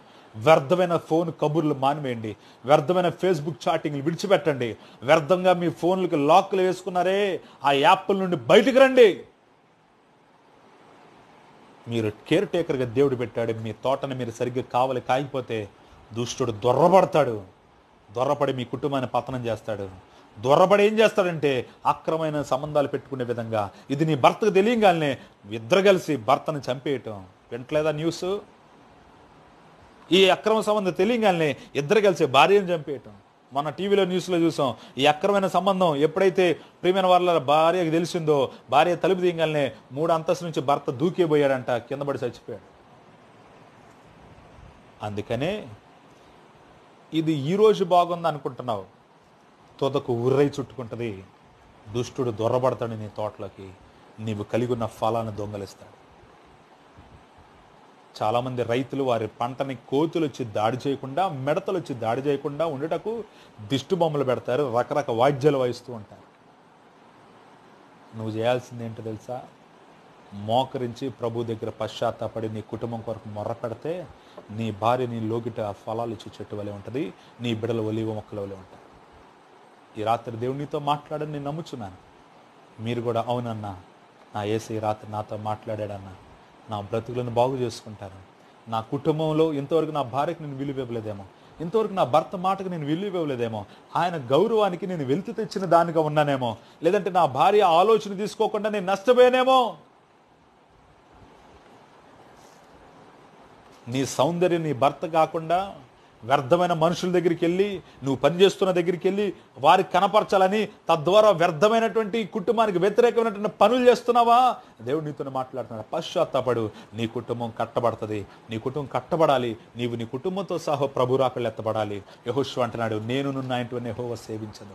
వ్యర్థమైన ఫోన్ కబుర్లు మానివేయండి వ్యర్థమైన ఫేస్బుక్ చాటింగ్లు విడిచిపెట్టండి వ్యర్థంగా మీ ఫోన్లకు లాక్లు వేసుకున్నారే ఆ యాప్ల నుండి బయటికి రండి మీరు కేర్ టేకర్గా దేవుడు పెట్టాడు మీ తోటని మీరు సరిగ్గా కావాలి కాగిపోతే దుష్టుడు దొర్రపడతాడు దొర్రపడి మీ కుటుంబాన్ని పతనం చేస్తాడు దొర్రపడి ఏం చేస్తాడంటే అక్రమైన సంబంధాలు పెట్టుకునే విధంగా ఇది నీ భర్తకు తెలియగానే ఇద్దరు కలిసి భర్తను చంపేయటం వింటలేదా న్యూస్ ఈ అక్రమ సంబంధం తెలియగానే ఇద్దరు కలిసి భార్యను చంపేయటం మన టీవీలో న్యూస్లో చూసాం ఈ అక్రమైన సంబంధం ఎప్పుడైతే ప్రియమైన వాళ్ళ భార్యకు తెలిసిందో భార్య తలుపు తీయగానే మూడు అంతస్తు నుంచి భర్త దూకేపోయాడంట కిందపడి చచ్చిపోయాడు అందుకనే ఇది ఈరోజు బాగుంది అనుకుంటున్నావు తోతకు ఉర్రై చుట్టుకుంటుంది దుష్టుడు దొరబడతాడు నీ తోటలోకి నీవు కలిగి ఉన్న ఫలాన్ని దొంగలిస్తాడు చాలామంది రైతులు వారి పంటని కోతులు వచ్చి దాడి చేయకుండా మిడతలు వచ్చి దాడి చేయకుండా ఉండేటకు దిష్టి బొమ్మలు పెడతారు రకరక వాద్యాలు వాయిస్తూ ఉంటారు నువ్వు చేయాల్సింది ఏంటో తెలుసా మోకరించి ప్రభు దగ్గర పశ్చాత్తాపడి నీ కుటుంబం కొరకు మొర్ర పెడితే నీ భార్య నీ లోకిట ఫలాలు ఇచ్చే చెట్టు వలె ఉంటుంది నీ బిడల ఒలివ మొక్కల వలె ఉంటాయి ఈ రాత్రి దేవునితో మాట్లాడని నేను నమ్ముచున్నాను మీరు కూడా అవునన్నా నా ఏసీ రాత్రి నాతో మాట్లాడాడన్నా నా బ్రతుకులను బాగు చేసుకుంటాను నా కుటుంబంలో ఇంతవరకు నా భార్యకు నేను విలువ ఇవ్వలేదేమో ఇంతవరకు నా భర్త మాటకు నేను విలువ ఇవ్వలేదేమో ఆయన గౌరవానికి నేను వెలుతు తెచ్చిన దానిగా ఉన్నానేమో లేదంటే నా భార్య ఆలోచన తీసుకోకుండా నేను నష్టపోయానేమో నీ సౌందర్యం నీ భర్త కాకుండా వ్యర్థమైన మనుషుల దగ్గరికి వెళ్ళి నువ్వు పనిచేస్తున్న దగ్గరికి వెళ్ళి వారికి కనపరచాలని తద్వారా వ్యర్థమైనటువంటి కుటుంబానికి వ్యతిరేకమైనటువంటి పనులు చేస్తున్నావా దేవుడు నీతో మాట్లాడుతున్నాడు పశ్చాత్తాపడు నీ కుటుంబం కట్టబడుతుంది నీ కుటుంబం కట్టబడాలి నీవు నీ కుటుంబంతో సహా ప్రభురాకులు ఎత్తబడాలి యహోష్ అంటున్నాడు నేను నాయంటివన్నీ హోవ సేవించదు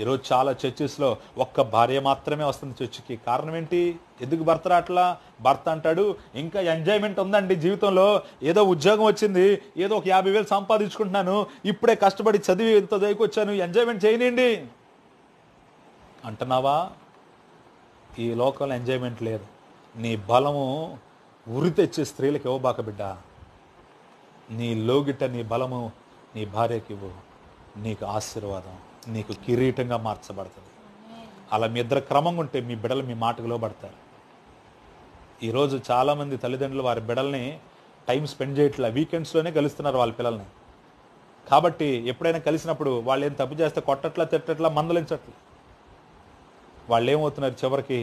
ఈరోజు చాలా చర్చెస్లో ఒక్క భార్య మాత్రమే వస్తుంది చర్చికి కారణం ఏంటి ఎందుకు భర్త రాట్లా భర్త అంటాడు ఇంకా ఎంజాయ్మెంట్ ఉందండి జీవితంలో ఏదో ఉద్యోగం వచ్చింది ఏదో ఒక యాభై వేలు సంపాదించుకుంటున్నాను ఇప్పుడే కష్టపడి చదివి ఇంత వచ్చాను ఎంజాయ్మెంట్ చేయనండి అంటున్నావా ఈ లోకంలో ఎంజాయ్మెంట్ లేదు నీ బలము ఉరి తెచ్చి స్త్రీలకు ఇవ్వబాక బిడ్డ నీ లోగిట నీ బలము నీ భార్యకి ఇవ్వు నీకు ఆశీర్వాదం నీకు కిరీటంగా మార్చబడుతుంది అలా మీ ఇద్దరు క్రమంగా ఉంటే మీ బిడలు మీ మాటకు లోబడతారు ఈరోజు చాలామంది తల్లిదండ్రులు వారి బిడల్ని టైం స్పెండ్ చేయట్లా వీకెండ్స్లోనే కలుస్తున్నారు వాళ్ళ పిల్లల్ని కాబట్టి ఎప్పుడైనా కలిసినప్పుడు వాళ్ళు ఏం తప్పు చేస్తే కొట్టట్లా తిట్టట్లా మందలించట్లు వాళ్ళు ఏమవుతున్నారు చివరికి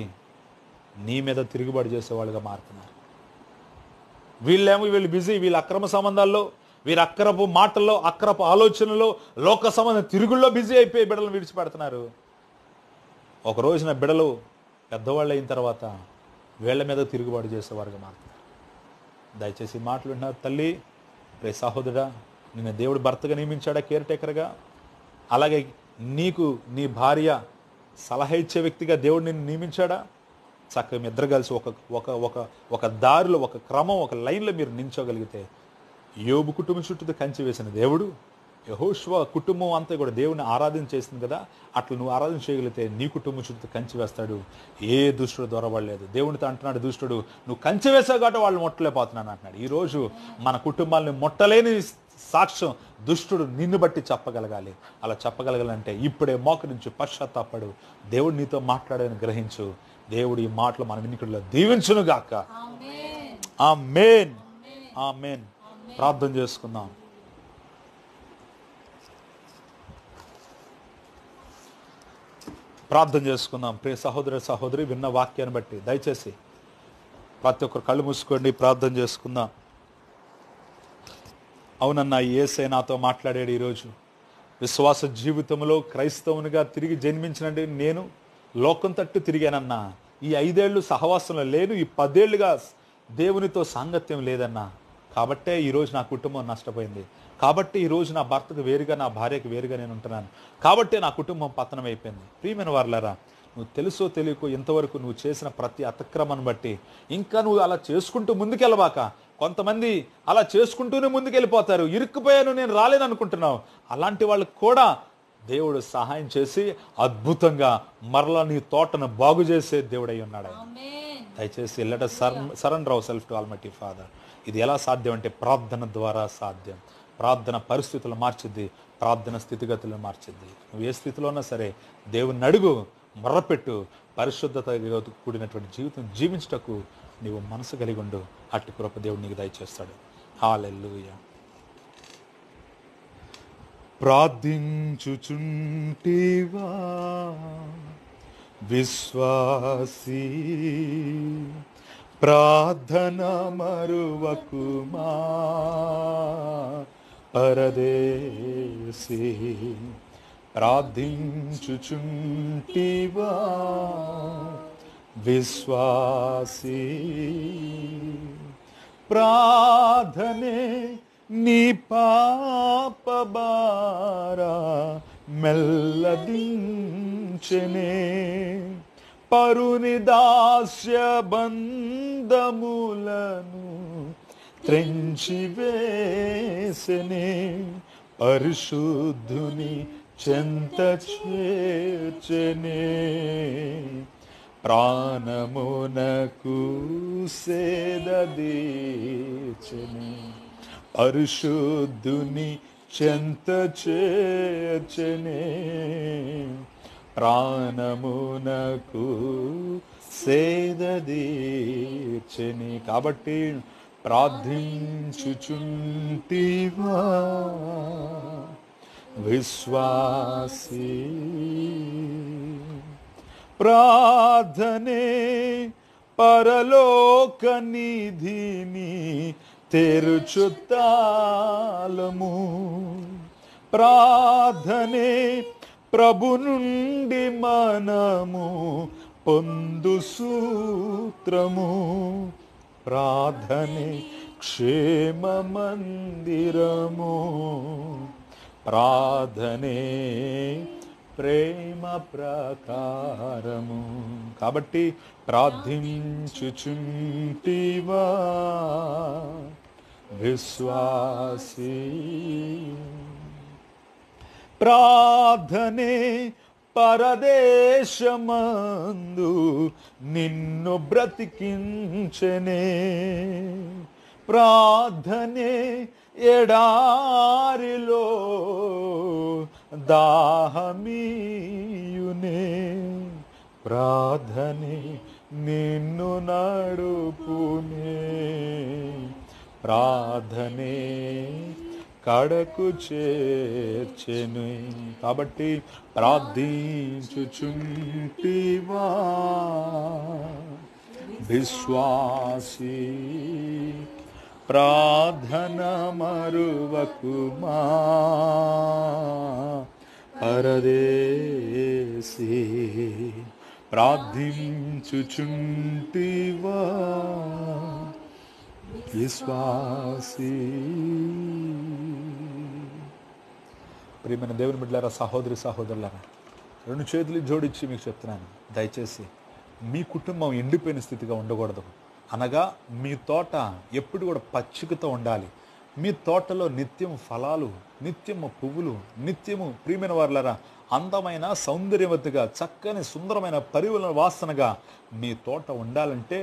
నీ మీద తిరుగుబడి చేసేవాళ్ళుగా మారుతున్నారు వీళ్ళేమో వీళ్ళు బిజీ వీళ్ళ అక్రమ సంబంధాల్లో వీరు అక్రపు మాటల్లో అక్రపు ఆలోచనలో లోక సంబంధ తిరుగుల్లో బిజీ అయిపోయి బిడ్డలను విడిచిపెడుతున్నారు ఒక రోజున బిడలు పెద్దవాళ్ళు అయిన తర్వాత వీళ్ళ మీద తిరుగుబాటు చేసేవారు వారుగా మారుతున్నారు దయచేసి మాటలు వింటున్నారు తల్లి రే సహోదరుడా నిన్న దేవుడు భర్తగా నియమించాడా కేర్ టేకర్గా అలాగే నీకు నీ భార్య సలహా ఇచ్చే వ్యక్తిగా దేవుడు నిన్ను నియమించాడా చక్కగా మీ ఇద్దరు కలిసి ఒక ఒక ఒక ఒక దారిలో ఒక క్రమం ఒక లైన్లో మీరు నించోగలిగితే యోబు కుటుంబం చుట్టూ కంచి వేసిన దేవుడు యహోష్వ కుటుంబం అంతా కూడా దేవుని ఆరాధన చేసింది కదా అట్లా నువ్వు ఆరాధన చేయగలిగితే నీ కుటుంబం చుట్టూ కంచి వేస్తాడు ఏ దుష్టుడు దొరవడలేదు దేవునితో అంటున్నాడు దుష్టుడు నువ్వు కంచి వేసావు కాబట్టి వాళ్ళు మొట్టలేకపోతున్నాను అంటున్నాడు ఈరోజు మన కుటుంబాలని మొట్టలేని సాక్ష్యం దుష్టుడు నిన్ను బట్టి చెప్పగలగాలి అలా చెప్పగలగాలంటే ఇప్పుడే మోక నుంచి పశ్చాత్తాపడు దేవుడు నీతో మాట్లాడని గ్రహించు దేవుడు ఈ మాటలు మన వినికుడిలో దీవించునుగాక ఆ మేన్ ఆ మేన్ ప్రార్థన చేసుకుందాం ప్రార్థన చేసుకుందాం ప్రియ సహోదర సహోదరి విన్న వాక్యాన్ని బట్టి దయచేసి ప్రతి ఒక్కరు కళ్ళు మూసుకోండి ప్రార్థన చేసుకుందాం అవునన్న ఏసే నాతో మాట్లాడాడు ఈరోజు విశ్వాస జీవితంలో క్రైస్తవునిగా తిరిగి జన్మించినండి నేను లోకం తట్టు తిరిగానన్నా ఈ ఐదేళ్లు సహవాసంలో లేను ఈ పదేళ్లుగా దేవునితో సాంగత్యం లేదన్నా కాబట్టే ఈరోజు నా కుటుంబం నష్టపోయింది కాబట్టి ఈరోజు నా భర్తకు వేరుగా నా భార్యకు వేరుగా నేను ఉంటున్నాను కాబట్టే నా కుటుంబం పతనం అయిపోయింది ప్రియమైన వారులరా నువ్వు తెలుసో తెలియకో ఇంతవరకు నువ్వు చేసిన ప్రతి అతిక్రమను బట్టి ఇంకా నువ్వు అలా చేసుకుంటూ ముందుకెళ్ళబాక కొంతమంది అలా చేసుకుంటూనే ముందుకెళ్ళిపోతారు ఇరుక్కుపోయాను నేను రాలేను అనుకుంటున్నావు అలాంటి వాళ్ళకు కూడా దేవుడు సహాయం చేసి అద్భుతంగా మరలా నీ తోటను బాగు చేసే దేవుడై ఉన్నాడు దయచేసి సరన్ surrender our self to almighty father ఇది ఎలా సాధ్యం అంటే ప్రార్థన ద్వారా సాధ్యం ప్రార్థన పరిస్థితులు మార్చిద్ది ప్రార్థన స్థితిగతులు మార్చిద్ది నువ్వు ఏ స్థితిలో ఉన్నా సరే దేవుని అడుగు మొర్రపెట్టు పరిశుద్ధత కూడినటువంటి జీవితం జీవించటకు నీవు మనసు కలిగి ఉండు అట్టి కృప దేవుడు నీకు దయచేస్తాడు హాలెల్లుయ ప్రార్థించుచుంటివా విశ్వాసీ ప్రార్థన మరువకు పరదేసి ప్రార్థించుచుంటివా విశ్వాసి ప్రార్థనే నీ పాపబారా మెల్లదించనే పరుని దాస్య బంధములను త్రెంచివేసనే పరిశుద్ధుని చెంత చేర్చనే ప్రాణమునకు సేదీచనే పరిశుద్ధుని చెంత చేర్చనే ప్రాణమునకు సేదీర్చని కాబట్టి ప్రార్థించుచుంటివా విశ్వాసి ప్రార్థనే పరలోక నిధిని తెరుచుతాలము ప్రార్థనే ప్రభు నుండి మనము పొందు సూత్రము ప్రార్థనే క్షేమ మందిరము ప్రార్థనే ప్రేమ ప్రకారము కాబట్టి ప్రార్థించుచుంటివా విశ్వాసీ ప్రార్థనే పరదేశమందు నిన్ను బ్రతికించనే ప్రార్థనే ఎడారిలో దాహమీయునే ప్రార్థనే నిన్ను నడుపునే ప్రార్థనే కడకు చేర్చెను కాబట్టి ప్రార్థించుచుంటివా విశ్వాసి ప్రార్థన మరువకుమా పరదేసి ప్రార్థించుచుంటివా విశ్వాసి ప్రియమైన దేవుని బిడ్డలారా సహోదరి సహోదరులారా రెండు చేతులు జోడించి మీకు చెప్తున్నాను దయచేసి మీ కుటుంబం ఎండిపోయిన స్థితిగా ఉండకూడదు అనగా మీ తోట ఎప్పుడు కూడా పచ్చికతో ఉండాలి మీ తోటలో నిత్యం ఫలాలు నిత్యము పువ్వులు నిత్యము ప్రియమైన వారులరా అందమైన సౌందర్యవతిగా చక్కని సుందరమైన పరివలన వాసనగా మీ తోట ఉండాలంటే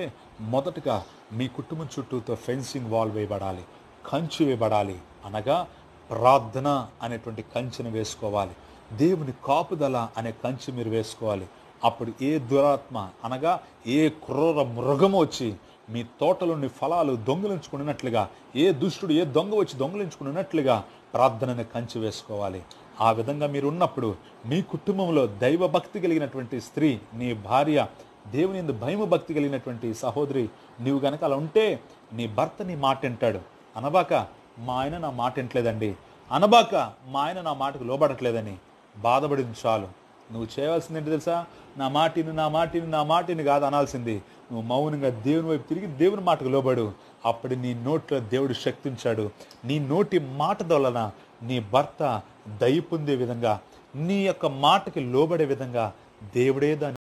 మొదటగా మీ కుటుంబం చుట్టూతో ఫెన్సింగ్ వాల్ వేయబడాలి కంచి వేయబడాలి అనగా ప్రార్థన అనేటువంటి కంచెను వేసుకోవాలి దేవుని కాపుదల అనే కంచి మీరు వేసుకోవాలి అప్పుడు ఏ దురాత్మ అనగా ఏ క్రూర మృగము వచ్చి మీ తోటలోని ఫలాలు దొంగిలించుకున్నట్లుగా ఏ దుష్టుడు ఏ దొంగ వచ్చి దొంగిలించుకున్నట్లుగా ప్రార్థనని కంచి వేసుకోవాలి ఆ విధంగా మీరు ఉన్నప్పుడు మీ కుటుంబంలో దైవ భక్తి కలిగినటువంటి స్త్రీ నీ భార్య దేవుని భయము భక్తి కలిగినటువంటి సహోదరి నీవు గనక అలా ఉంటే నీ భర్త నీ మాట వింటాడు అనబాక మా ఆయన నా మాట వింటలేదండి అనబాక మా ఆయన నా మాటకు లోబడట్లేదని బాధపడింది చాలు నువ్వు చేయవలసింది ఏంటి తెలుసా నా మాటిని నా మాటిని నా మాటిని కాదు అనాల్సింది నువ్వు మౌనంగా దేవుని వైపు తిరిగి దేవుని మాటకు లోబడు అప్పుడు నీ నోట్లో దేవుడు శక్తించాడు నీ నోటి మాట దొలన నీ భర్త దయ పొందే విధంగా నీ యొక్క మాటకి లోబడే విధంగా దేవుడే దాన్ని